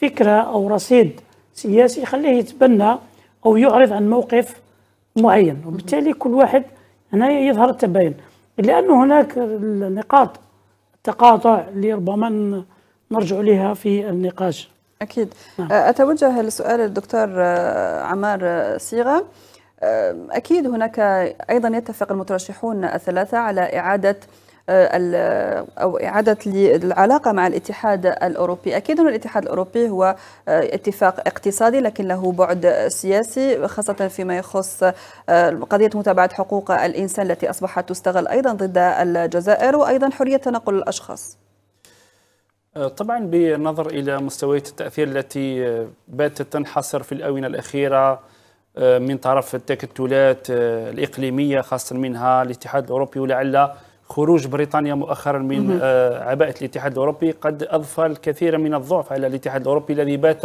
Speaker 2: فكرة أو رصيد سياسي خليه يتبنى أو يعرض عن موقف معين وبالتالي كل واحد هنا يظهر التباين لانه هناك النقاط تقاطع لربما نرجع لها في النقاش أكيد نعم. أه، أتوجه
Speaker 1: لسؤال الدكتور أه، عمار أه، صيغة أكيد هناك أيضا يتفق المترشحون الثلاثة على إعادة آه، أو إعادة العلاقة مع الاتحاد الأوروبي أكيد أن الاتحاد الأوروبي هو آه، اتفاق اقتصادي لكن له بعد سياسي خاصة فيما يخص آه، قضية متابعة حقوق الإنسان التي أصبحت تستغل أيضا ضد الجزائر وأيضا حرية تنقل الأشخاص
Speaker 4: طبعا بالنظر إلى مستويات التأثير التي باتت تنحصر في الآونة الأخيرة من طرف التكتلات الإقليمية خاصة منها الاتحاد الأوروبي ولعل خروج بريطانيا مؤخرا من آه، عباءة الاتحاد الأوروبي قد أضفى الكثير من الضعف على الاتحاد الأوروبي الذي بات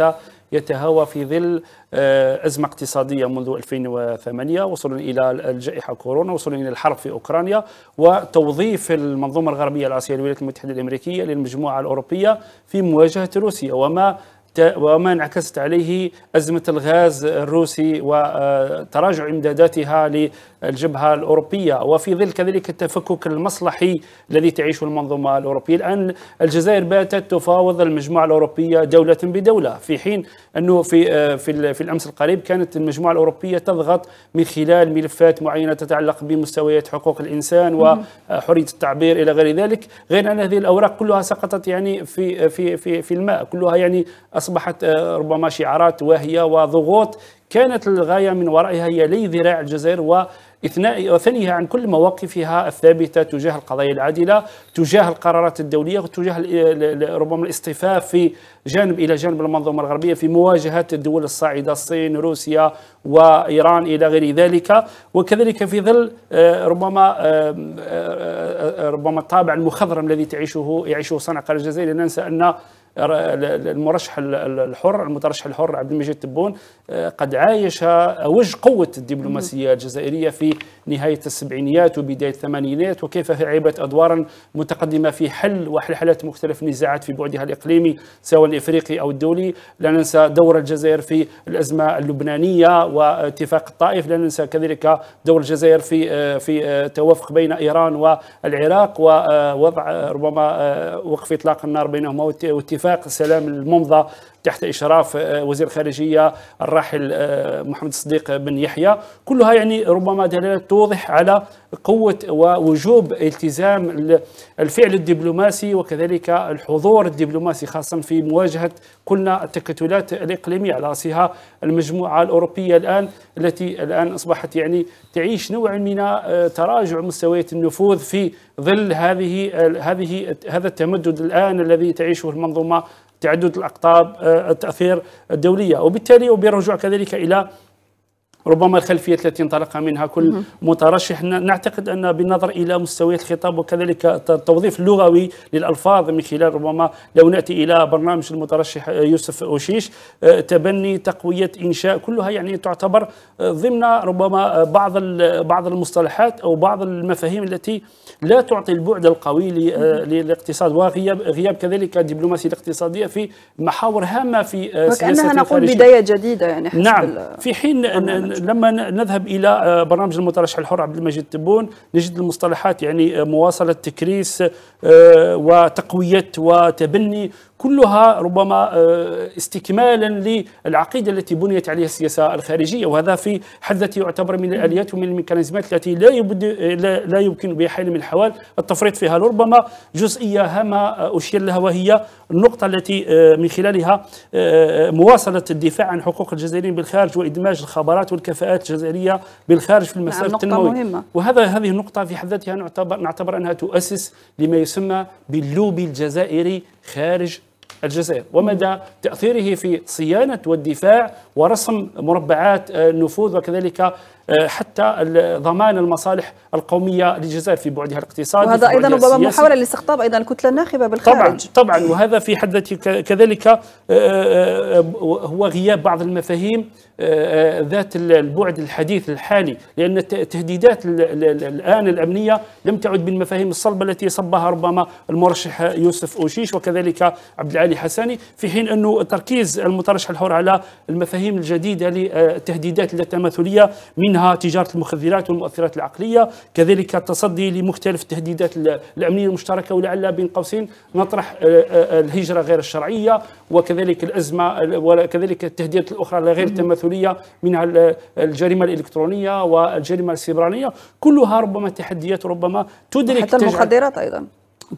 Speaker 4: يتهاوى في ظل آه، أزمة اقتصادية منذ 2008 وصولا إلى الجائحة كورونا وصولا إلى الحرب في أوكرانيا وتوظيف المنظومة الغربية العسكرية الولايات المتحدة الأمريكية للمجموعة الأوروبية في مواجهة روسيا وما وما انعكست عليه أزمة الغاز الروسي وتراجع آه، إمداداتها الجبهة الأوروبية وفي ظل كذلك التفكك المصلحي الذي تعيشه المنظومة الأوروبية الآن الجزائر باتت تفاوض المجموعة الأوروبية دولة بدولة في حين أنه في, آه، في, في الأمس القريب كانت المجموعة الأوروبية تضغط من خلال ملفات معينة تتعلق بمستويات حقوق الإنسان وحرية التعبير إلى غير ذلك غير أن هذه الأوراق كلها سقطت يعني في, في, في, في الماء كلها يعني أصبحت آه، ربما شعارات واهية وضغوط كانت الغاية من ورائها هي لي ذراع الجزائر و إثناء وثنيها عن كل مواقفها الثابتة تجاه القضايا العادلة تجاه القرارات الدولية وتجاه ربما الاصطفاف في جانب إلى جانب المنظومة الغربية في مواجهة الدول الصاعدة الصين روسيا وإيران إلى غير ذلك وكذلك في ظل آه، ربما آه، آه، ربما الطابع المخضرم الذي تعيشه يعيشه صنعاء الجزائر لا ننسى أن المرشح الحر المترشح الحر عبد المجيد تبون آه، قد عايش آه، وجه قوة الدبلوماسية الجزائرية في نهاية السبعينيات وبداية الثمانينات وكيف لعبت أدوارا متقدمة في حل وحلحلة مختلف النزاعات في بعدها الإقليمي سواء الإفريقي أو الدولي لا ننسى دور الجزائر في الأزمة اللبنانية واتفاق الطائف لا ننسى كذلك دور الجزائر في آه، في توافق بين إيران والعراق ووضع ربما وقف إطلاق النار بينهما واتفاق اتفاق السلام الممضى تحت إشراف آه، وزير الخارجية الراحل آه، محمد الصديق بن يحيى كلها يعني ربما دلالات توضح على قوة ووجوب التزام الفعل الدبلوماسي وكذلك الحضور الدبلوماسي خاصة في مواجهة قلنا التكتلات الإقليمية على رأسها المجموعة الأوروبية الآن التي الآن أصبحت يعني تعيش نوع من آه، تراجع مستويات النفوذ في ظل هذه هذه هذا التمدد الآن الذي تعيشه المنظومة تعدد الأقطاب آه، التأثير الدولية وبالتالي وبالرجوع كذلك إلى ربما الخلفية التي انطلق منها كل مترشح نعتقد أن بالنظر إلى مستويات الخطاب وكذلك التوظيف اللغوي للألفاظ من خلال ربما لو نأتي إلى برنامج المترشح يوسف أوشيش آه، تبني تقوية إنشاء كلها يعني تعتبر آه، ضمن ربما آه، بعض بعض المصطلحات أو بعض المفاهيم التي لا تعطي البعد القوي للاقتصاد وغياب غياب كذلك الدبلوماسية الاقتصاديه في محاور هامة في سياسة وكأنها نقول بداية
Speaker 1: جديدة يعني نعم
Speaker 4: في حين أن لما نذهب الى آه، برنامج المترشح الحر عبد المجيد تبون نجد المصطلحات يعني آه، مواصله تكريس آه، وتقويه وتبني كلها ربما آه، استكمالا للعقيده التي بنيت عليها السياسه الخارجيه وهذا في حد ذاته يعتبر من الاليات ومن الميكانيزمات التي لا لا يمكن بحال من الحوال التفريط فيها ربما جزئيه هامه آه، اشير لها وهي النقطه التي آه، من خلالها مواصله الدفاع عن حقوق الجزائريين بالخارج وادماج الخبرات والكفاءات الجزائريه بالخارج في المسار نعم، التنموي وهذا هذه النقطه في حد ذاتها نعتبر نعتبر انها تؤسس لما يسمى باللوبي الجزائري خارج الجزائر ومدى تأثيره في صيانة والدفاع ورسم مربعات النفوذ آه، وكذلك آه، حتى ضمان المصالح القوميه للجزائر في بعدها الاقتصادي وهذا ايضا ربما محاوله
Speaker 1: لاستقطاب ايضا الكتله الناخبه بالخارج
Speaker 4: طبعا طبعا وهذا في حد ذاته كذلك آه، آه، هو غياب بعض المفاهيم ذات البعد الحديث الحالي لان التهديدات الان الامنيه لم تعد بالمفاهيم الصلبه التي صبها ربما المرشح يوسف اوشيش وكذلك عبد العالي حساني في حين انه تركيز المترشح الحر على المفاهيم الجديده للتهديدات التماثليه منها منها تجارة المخدرات والمؤثرات العقلية كذلك التصدي لمختلف التهديدات الأمنية المشتركة ولعل بين قوسين نطرح آه، آه، آه، الهجرة غير الشرعية وكذلك الأزمة وكذلك التهديدات الأخرى الغير التماثلية منها الجريمة الإلكترونية والجريمة السيبرانية كلها ربما تحديات ربما تدرك حتى المخدرات أيضا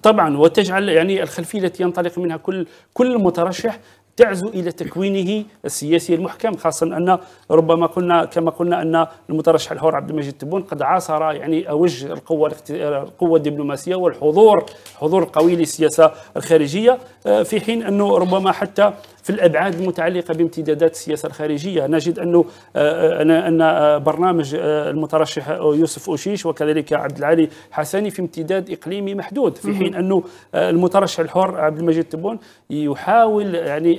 Speaker 4: طبعا وتجعل يعني الخلفيه التي ينطلق منها كل كل مترشح تعزو الى تكوينه السياسي المحكم خاصه ان ربما قلنا كما قلنا ان المترشح الحر عبد المجيد تبون قد عاصر يعني اوج القوه القوه الدبلوماسيه والحضور حضور قوي للسياسه الخارجيه آه، في حين انه ربما حتى في الابعاد المتعلقه بامتدادات السياسه الخارجيه نجد انه آه، آه، ان برنامج المترشح يوسف اوشيش وكذلك عبد العالي حسني في امتداد اقليمي محدود في حين انه المترشح الحر عبد المجيد تبون يحاول يعني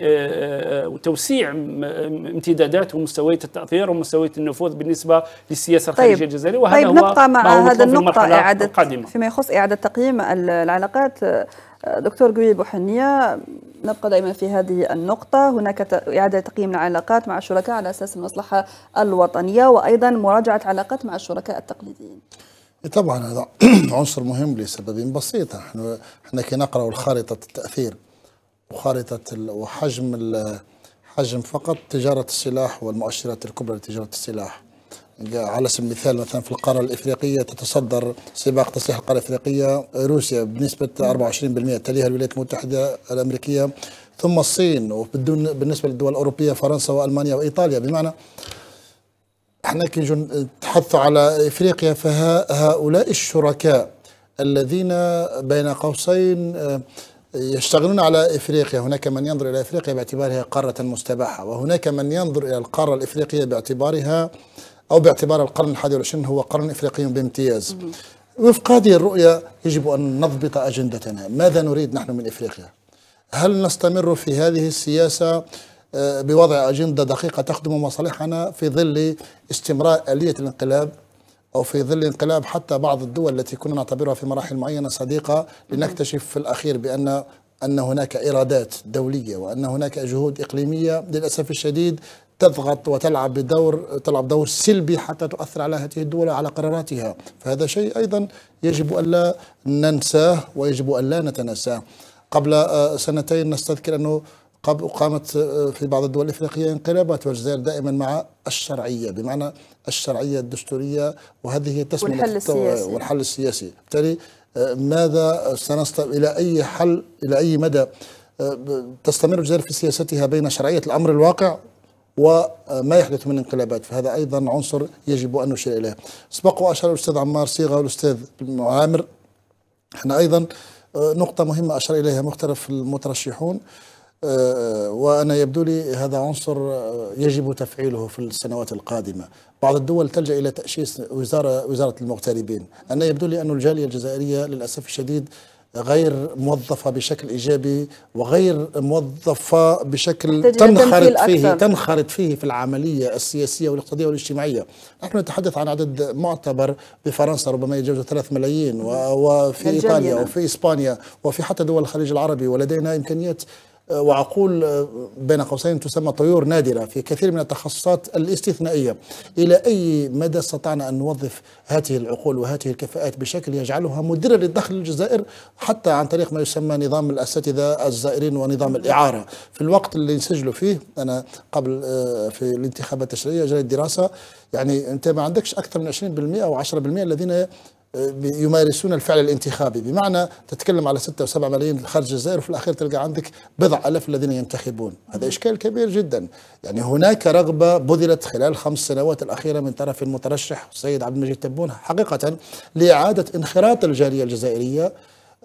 Speaker 4: توسيع امتدادات ومستويات التاثير ومستويات النفوذ بالنسبه للسياسه طيب. الخارجيه طيب. الجزائريه وهذا طيب هو نقطه مع هذه النقطه اعاده القادمة.
Speaker 1: فيما يخص اعاده تقييم العلاقات دكتور قوي بوحنية نبقى دائما في هذه النقطة هناك إعادة تقييم العلاقات مع الشركاء على أساس المصلحة الوطنية وأيضا مراجعة علاقات مع الشركاء التقليديين
Speaker 3: طبعا هذا [CLEARS THROAT] عنصر مهم لسبب بسيط احنا احنا كي نقرا خارطه التاثير وخارطه وحجم حجم فقط تجاره السلاح والمؤشرات الكبرى لتجاره السلاح على سبيل المثال مثلا في القاره الافريقيه تتصدر سباق تصحيح القاره الافريقيه روسيا بنسبه 24% تليها الولايات المتحده الامريكيه ثم الصين وبدون بالنسبه للدول الاوروبيه فرنسا والمانيا وايطاليا بمعنى احنا كي نتحدث على افريقيا فهؤلاء الشركاء الذين بين قوسين آه، يشتغلون على افريقيا، هناك من ينظر الى افريقيا باعتبارها قاره مستباحه، وهناك من ينظر الى القاره الافريقيه باعتبارها أو باعتبار القرن الحادي والعشرين هو قرن إفريقي بامتياز وفق هذه الرؤية يجب أن نضبط أجندتنا ماذا نريد نحن من إفريقيا هل نستمر في هذه السياسة آه، بوضع أجندة دقيقة تخدم مصالحنا في ظل استمرار آلية الانقلاب أو في ظل انقلاب حتى بعض الدول التي كنا نعتبرها في مراحل معينة صديقة لنكتشف في الأخير بأن أن هناك إرادات دولية وأن هناك جهود إقليمية للأسف الشديد تضغط وتلعب بدور تلعب دور سلبي حتى تؤثر على هذه الدول على قراراتها فهذا شيء أيضا يجب ألا ننساه ويجب ألا نتناساه قبل آه، سنتين نستذكر أنه قامت آه، في بعض الدول الافريقيه انقلابات والجزائر دائما مع الشرعيه بمعنى الشرعيه الدستوريه وهذه تسمى والحل السياسي والحل السياسي بالتالي آه، ماذا سنصل الى اي حل الى اي مدى تستمر الجزائر في سياستها بين شرعيه الامر الواقع وما يحدث من انقلابات فهذا أيضا عنصر يجب أن نشير إليه سبق وأشار الأستاذ عمار صيغة والأستاذ عامر احنا أيضا آه، نقطة مهمة أشار إليها مختلف المترشحون آه، وأنا يبدو لي هذا عنصر آه، يجب تفعيله في السنوات القادمة بعض الدول تلجأ إلى تأسيس وزارة, وزارة المغتربين أنا يبدو لي أن الجالية الجزائرية للأسف الشديد غير موظفه بشكل ايجابي وغير موظفه بشكل تنخرط فيه تنخرط فيه في العمليه السياسيه والاقتصاديه والاجتماعيه، نحن نتحدث عن عدد معتبر بفرنسا ربما يتجاوز 3 ملايين وفي ايطاليا وفي اسبانيا وفي حتى دول الخليج العربي ولدينا امكانيات وعقول آه، بين قوسين تسمى طيور نادرة في كثير من التخصصات الاستثنائية إلى أي مدى استطعنا أن نوظف هذه العقول وهذه الكفاءات بشكل يجعلها مدرة للدخل الجزائر حتى عن طريق ما يسمى نظام الأساتذة الزائرين ونظام الإعارة في الوقت اللي نسجلوا فيه أنا قبل آه، في الانتخابات التشريعية جريت دراسة يعني أنت ما عندكش أكثر من 20% أو 10% الذين يمارسون الفعل الانتخابي بمعنى تتكلم على 6 و7 ملايين خارج الجزائر وفي الأخير تلقى عندك بضع ألف الذين ينتخبون هذا إشكال كبير جدا يعني هناك رغبة بذلت خلال خمس سنوات الأخيرة من طرف المترشح السيد عبد المجيد تبون حقيقة لإعادة انخراط الجالية الجزائرية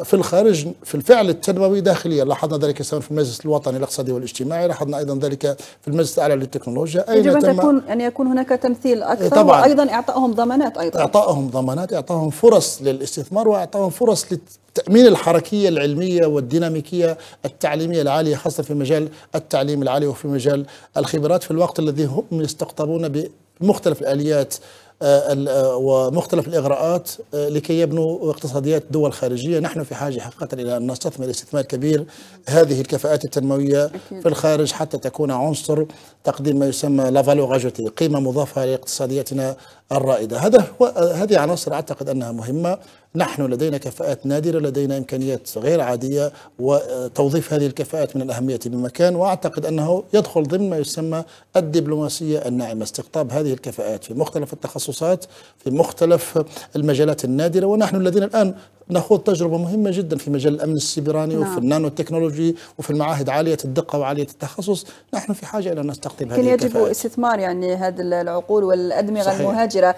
Speaker 3: في الخارج في الفعل التنموي داخليا لاحظنا ذلك سواء في المجلس الوطني الاقتصادي والاجتماعي لاحظنا ايضا ذلك في المجلس الاعلى للتكنولوجيا اين يجب ان تكون
Speaker 1: ان يكون هناك تمثيل اكثر طبعا وايضا اعطائهم ضمانات ايضا
Speaker 3: اعطائهم ضمانات اعطائهم فرص للاستثمار واعطائهم فرص تأمين الحركية العلمية والديناميكية التعليمية العالية خاصة في مجال التعليم العالي وفي مجال الخبرات في الوقت الذي هم يستقطبون بمختلف الآليات آه، آه، ومختلف الإغراءات آه، لكي يبنوا اقتصاديات دول خارجية نحن في حاجة حقيقة إلى أن نستثمر استثمار كبير هذه الكفاءات التنموية في الخارج حتى تكون عنصر تقديم ما يسمى لا فالو قيمة مضافة لاقتصادياتنا الرائدة هذا هو هذه عناصر أعتقد أنها مهمة نحن لدينا كفاءات نادرة لدينا إمكانيات غير عادية وتوظيف هذه الكفاءات من الأهمية بمكان وأعتقد أنه يدخل ضمن ما يسمى الدبلوماسية الناعمة استقطاب هذه الكفاءات في مختلف التخصصات في مختلف المجالات النادرة ونحن الذين الآن نخوض تجربة مهمة جدا في مجال الأمن السيبراني نعم. وفي النانو تكنولوجي وفي المعاهد عالية الدقة وعالية التخصص نحن في حاجة إلى أن نستقطب هذه يجب الكفاءات.
Speaker 1: استثمار يعني هذه العقول والأدمغة صحيح. المهاجرة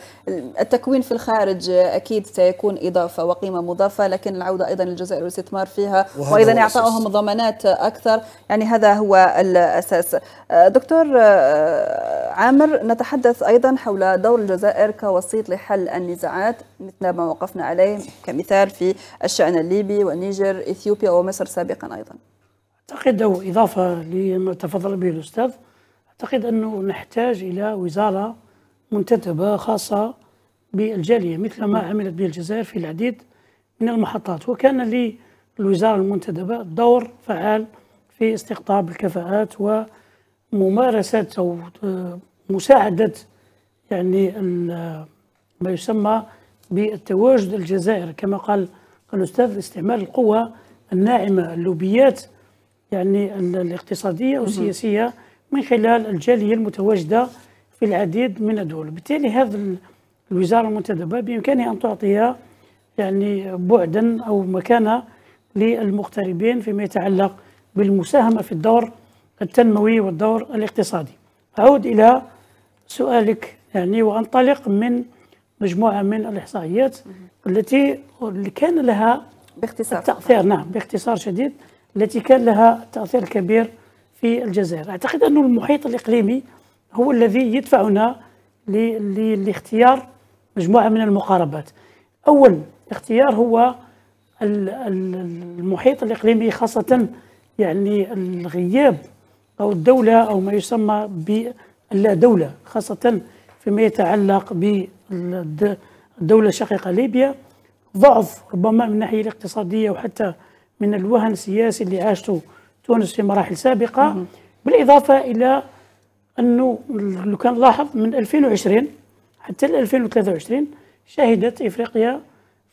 Speaker 1: التكوين في الخارج أكيد سيكون إضافة وقيمة مضافة لكن العودة أيضا للجزائر والاستثمار فيها وأيضا إعطائهم ضمانات أكثر يعني هذا هو الأساس دكتور آه، عامر نتحدث أيضا حول دور الجزائر كوسيط لحل النزاعات مثل ما وقفنا عليه كمثال في الشأن الليبي والنيجر إثيوبيا ومصر
Speaker 2: سابقا أيضا أعتقد أو إضافة لما تفضل به الأستاذ أعتقد أنه نحتاج إلى وزارة منتدبة خاصة بالجالية مثل ما عملت به الجزائر في العديد من المحطات وكان للوزارة المنتدبة دور فعال في استقطاب الكفاءات وممارسة أو مساعدة يعني ما يسمى بالتواجد الجزائري كما قال الأستاذ استعمال القوى الناعمة اللوبيات يعني الاقتصادية والسياسية من خلال الجالية المتواجدة في العديد من الدول بالتالي هذا الوزارة المنتدبة بإمكانها أن تعطي يعني بعدا أو مكانة للمغتربين فيما يتعلق بالمساهمة في الدور التنموي والدور الاقتصادي أعود إلى سؤالك يعني وأنطلق من مجموعه من الاحصائيات التي كان لها باختصار تاثير نعم باختصار شديد التي كان لها تاثير كبير في الجزائر اعتقد أن المحيط الاقليمي هو الذي يدفعنا لاختيار مجموعه من المقاربات اول اختيار هو المحيط الاقليمي خاصه يعني الغياب او الدوله او ما يسمى باللا دوله خاصه فيما يتعلق ب الدولة الشقيقة ليبيا ضعف ربما من الناحية الاقتصادية وحتى من الوهن السياسي اللي عاشته تونس في مراحل سابقة بالإضافة إلى أنه لو كان لاحظ من 2020 حتى 2023 شهدت إفريقيا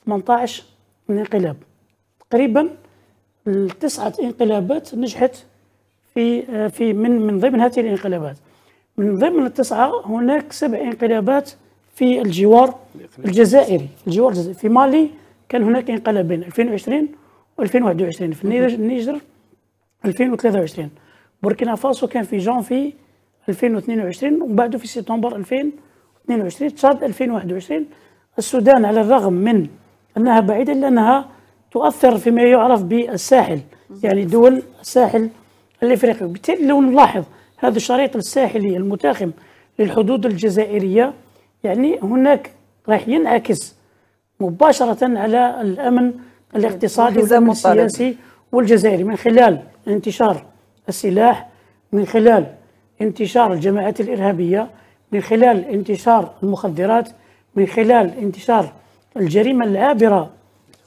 Speaker 2: 18 من انقلاب تقريبا تسعة انقلابات نجحت في في من من ضمن هذه الانقلابات من ضمن التسعة هناك سبع انقلابات في الجوار الجزائري الجوار الجزائري في مالي كان هناك انقلاب بين 2020 و 2021 في النيجر 2023 بوركينا فاسو كان في جانفي 2022 ومن بعده في سبتمبر 2022 تشاد 2021 السودان على الرغم من انها بعيده الا انها تؤثر فيما يعرف بالساحل يعني دول الساحل الافريقي وبالتالي لو نلاحظ هذا الشريط الساحلي المتاخم للحدود الجزائريه يعني هناك راح ينعكس مباشرة على الأمن الاقتصادي والسياسي السياسي والجزائري من خلال انتشار السلاح من خلال انتشار الجماعات الإرهابية من خلال انتشار المخدرات من خلال انتشار الجريمة العابرة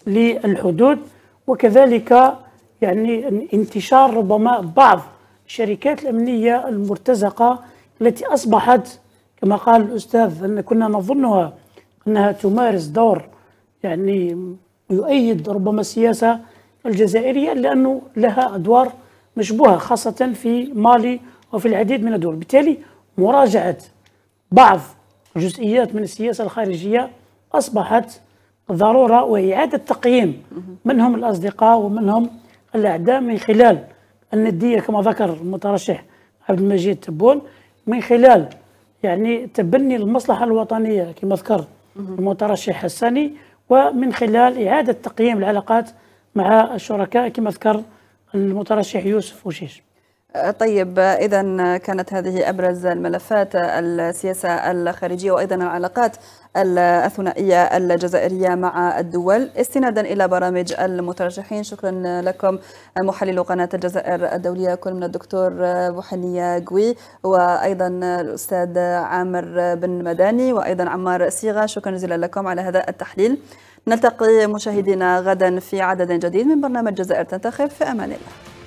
Speaker 2: للحدود وكذلك يعني انتشار ربما بعض الشركات الأمنية المرتزقة التي أصبحت كما قال الأستاذ أن كنا نظنها أنها تمارس دور يعني يؤيد ربما السياسة الجزائرية لأنه لها أدوار مشبوهة خاصة في مالي وفي العديد من الدول بالتالي مراجعة بعض جزئيات من السياسة الخارجية أصبحت ضرورة وإعادة تقييم من هم الأصدقاء ومن هم الأعداء من خلال الندية كما ذكر المترشح عبد المجيد تبون من خلال يعني تبني المصلحة الوطنية كما ذكر المترشح حساني ومن خلال إعادة تقييم العلاقات مع الشركاء كما ذكر المترشح يوسف وشيش
Speaker 1: أه، طيب إذا
Speaker 2: كانت هذه أبرز
Speaker 1: الملفات السياسة الخارجية وأيضا العلاقات الثنائية الجزائرية مع الدول استنادا إلى برامج المترشحين شكرا لكم محلل قناة الجزائر الدولية كل من الدكتور بوحنية قوي وأيضا الأستاذ عامر بن مداني وأيضا عمار سيغا شكرا جزيلا لكم على هذا التحليل نلتقي مشاهدينا غدا في عدد جديد من برنامج جزائر تنتخب في أمان الله